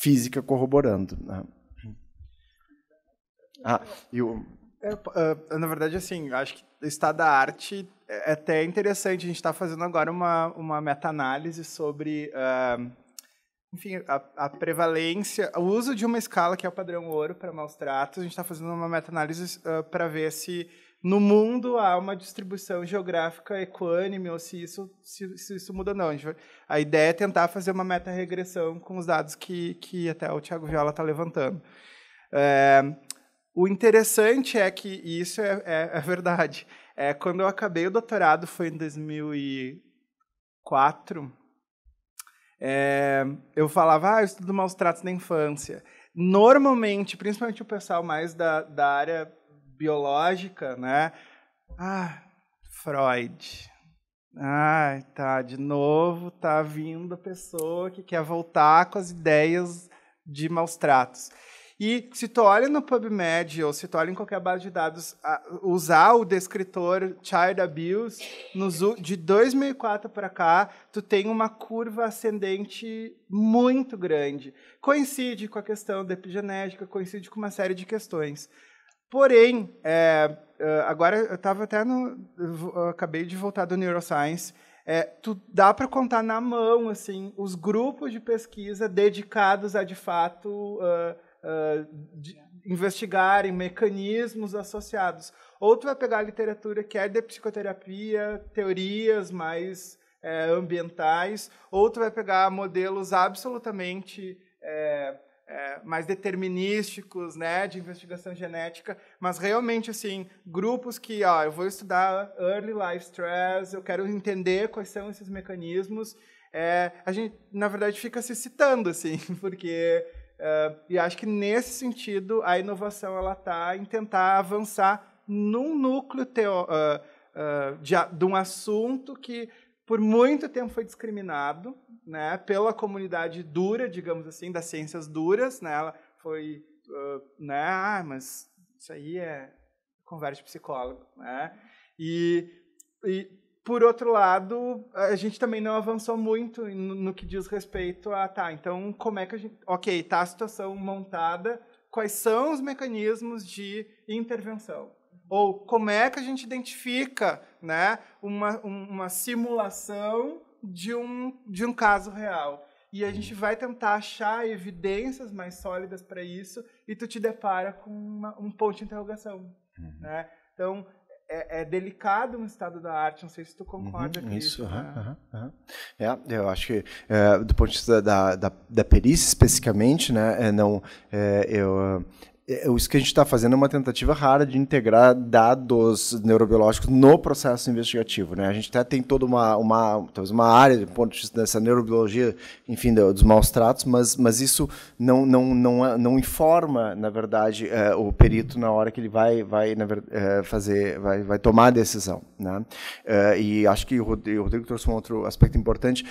física corroborando. Né? Ah, e o... É, ah, na verdade, assim, acho que o estado da arte é, é até interessante. A gente está fazendo agora uma, uma meta-análise sobre, uh, enfim, a, a, prevalência, o uso de uma escala que é o padrão ouro para maus tratos. A gente está fazendo uma meta-análise uh, ah, para ver se no mundo há uma distribuição geográfica equânime ou se isso, se, se isso muda não. A, ideia é tentar fazer uma meta-regressão com os dados que, que até o Tiago Viola está levantando. É, o interessante é que, e isso é, é, é, verdade, é, quando eu acabei o doutorado, foi em 2004, é, eu falava, ah, eu estudo maus tratos na infância. Normalmente, principalmente o pessoal mais da, da área biológica, né? Ah, Freud. Ah, tá, de novo tá vindo a pessoa que quer voltar com as ideias de maus tratos. E se tu olha no PubMed ou se tu olha em qualquer base de dados, usar o descritor child abuse nos, de 2004 para cá, tu tem uma curva ascendente muito grande. Coincide com a questão da epigenética, coincide com uma série de questões. Porém, é, é, agora eu estava até no. acabei de voltar do Neuroscience. É, tu dá para contar na mão assim os grupos de pesquisa dedicados a de fato uh, uh, de investigarem mecanismos associados. Ou tu vai pegar a literatura que é de psicoterapia, teorias mais é, ambientais, ou tu vai pegar modelos absolutamente é, é, mais determinísticos, né, de investigação genética, mas realmente assim grupos que, ó, eu vou estudar early life stress, eu quero entender quais são esses mecanismos, é, a gente na verdade fica se citando assim, porque é, e acho que nesse sentido a inovação ela está em tentar avançar num núcleo teo, uh, uh, de, de um assunto que por muito tempo foi discriminado, né, pela comunidade dura, digamos assim, das ciências duras, né, ela foi, uh, né, ah, mas isso aí é conversa de psicólogo, né, e, e por outro lado, a gente também não avançou muito no, no, que diz respeito a, tá, então como é que a gente, ok, tá a situação montada, quais são os mecanismos de intervenção, ou como é que a gente identifica né, uma, uma simulação de um, de um caso real? E a gente vai tentar achar evidências mais sólidas para isso e tu te depara com uma, um ponto de interrogação. Uhum. Né? Então, é, é, delicado um estado da arte, não sei se tu concorda uhum, com isso. isso né? uhum, uhum. É, eu acho que, é, do ponto de vista da, da, da perícia especificamente, né, é, não, é, eu, é, é, isso que a gente está fazendo é uma tentativa rara de integrar dados neurobiológicos no processo investigativo. Né? A gente até tem toda uma, uma, talvez uma área, do ponto de vista dessa neurobiologia, enfim, dos maus tratos, mas, mas isso não, não, não, não informa, na verdade, é, o perito na hora que ele vai, vai verdade, é, fazer, vai, vai tomar a decisão. Né? É, e acho que o Rodrigo trouxe um outro aspecto importante.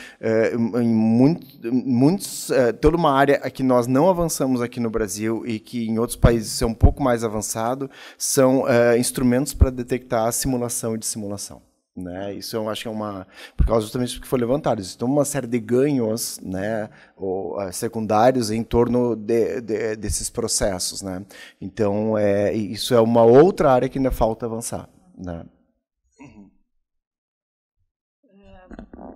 em muito, muitos, toda uma área que nós não avançamos aqui no Brasil e que em outros países países isso é um pouco mais avançado, são é, instrumentos para detectar simulação e dissimulação. Né? Isso eu acho que é uma. Por causa justamente do que foi levantado. então uma série de ganhos né? Ou, uh, eh, secundários em torno de, de, desses processos. Né? Então, é, isso é uma outra área que ainda falta avançar. Né?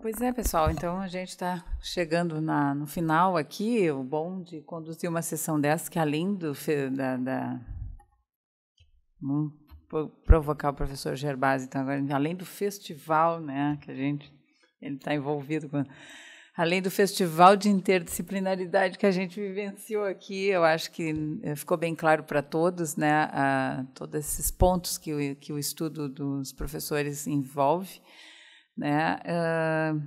Pois é, pessoal. Então a gente está chegando na, no final aqui. O bom de conduzir uma sessão dessa, que além do da, da provocar o professor Gerbasi, então agora além do festival, né, que a gente ele está envolvido com além do festival de interdisciplinaridade que a gente vivenciou aqui, eu acho que eh, ficou bem claro para todos, né, a, todos esses pontos que o, que o estudo dos professores envolve. Né? Uh,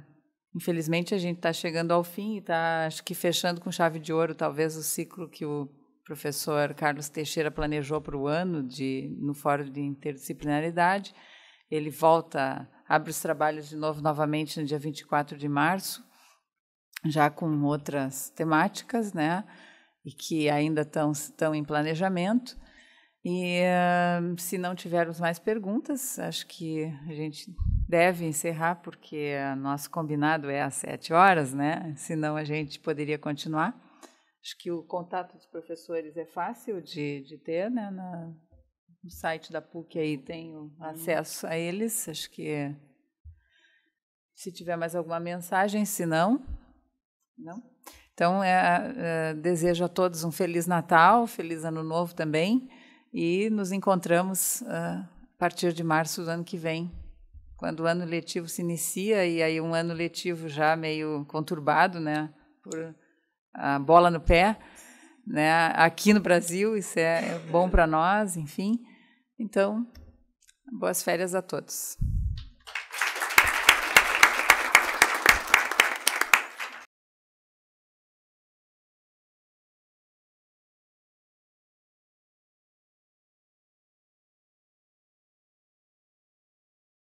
infelizmente, a gente está chegando ao fim e está, acho que, fechando com chave de ouro, talvez, o ciclo que o professor Carlos Teixeira planejou para o ano de, no Fórum de Interdisciplinaridade. Ele volta, abre os trabalhos de novo, novamente, no dia 24 de março, já com outras temáticas, né? E que ainda estão, estão em planejamento. E uh, se não tivermos mais perguntas, acho que a gente deve encerrar, porque nosso combinado é às sete horas, né? Senão a gente poderia continuar. Acho que o contato dos professores é fácil de, de ter, né? Na, no site da PUC aí tem uhum. acesso a eles. Acho que se tiver mais alguma mensagem, se não, não. Então, é, é, desejo a todos um feliz Natal, feliz Ano Novo também, e nos encontramos é, a partir de março do ano que vem quando o ano letivo se inicia e aí um ano letivo já meio conturbado, né, por a bola no pé, né, aqui no Brasil, isso é bom para nós, enfim. Então, boas férias a todos.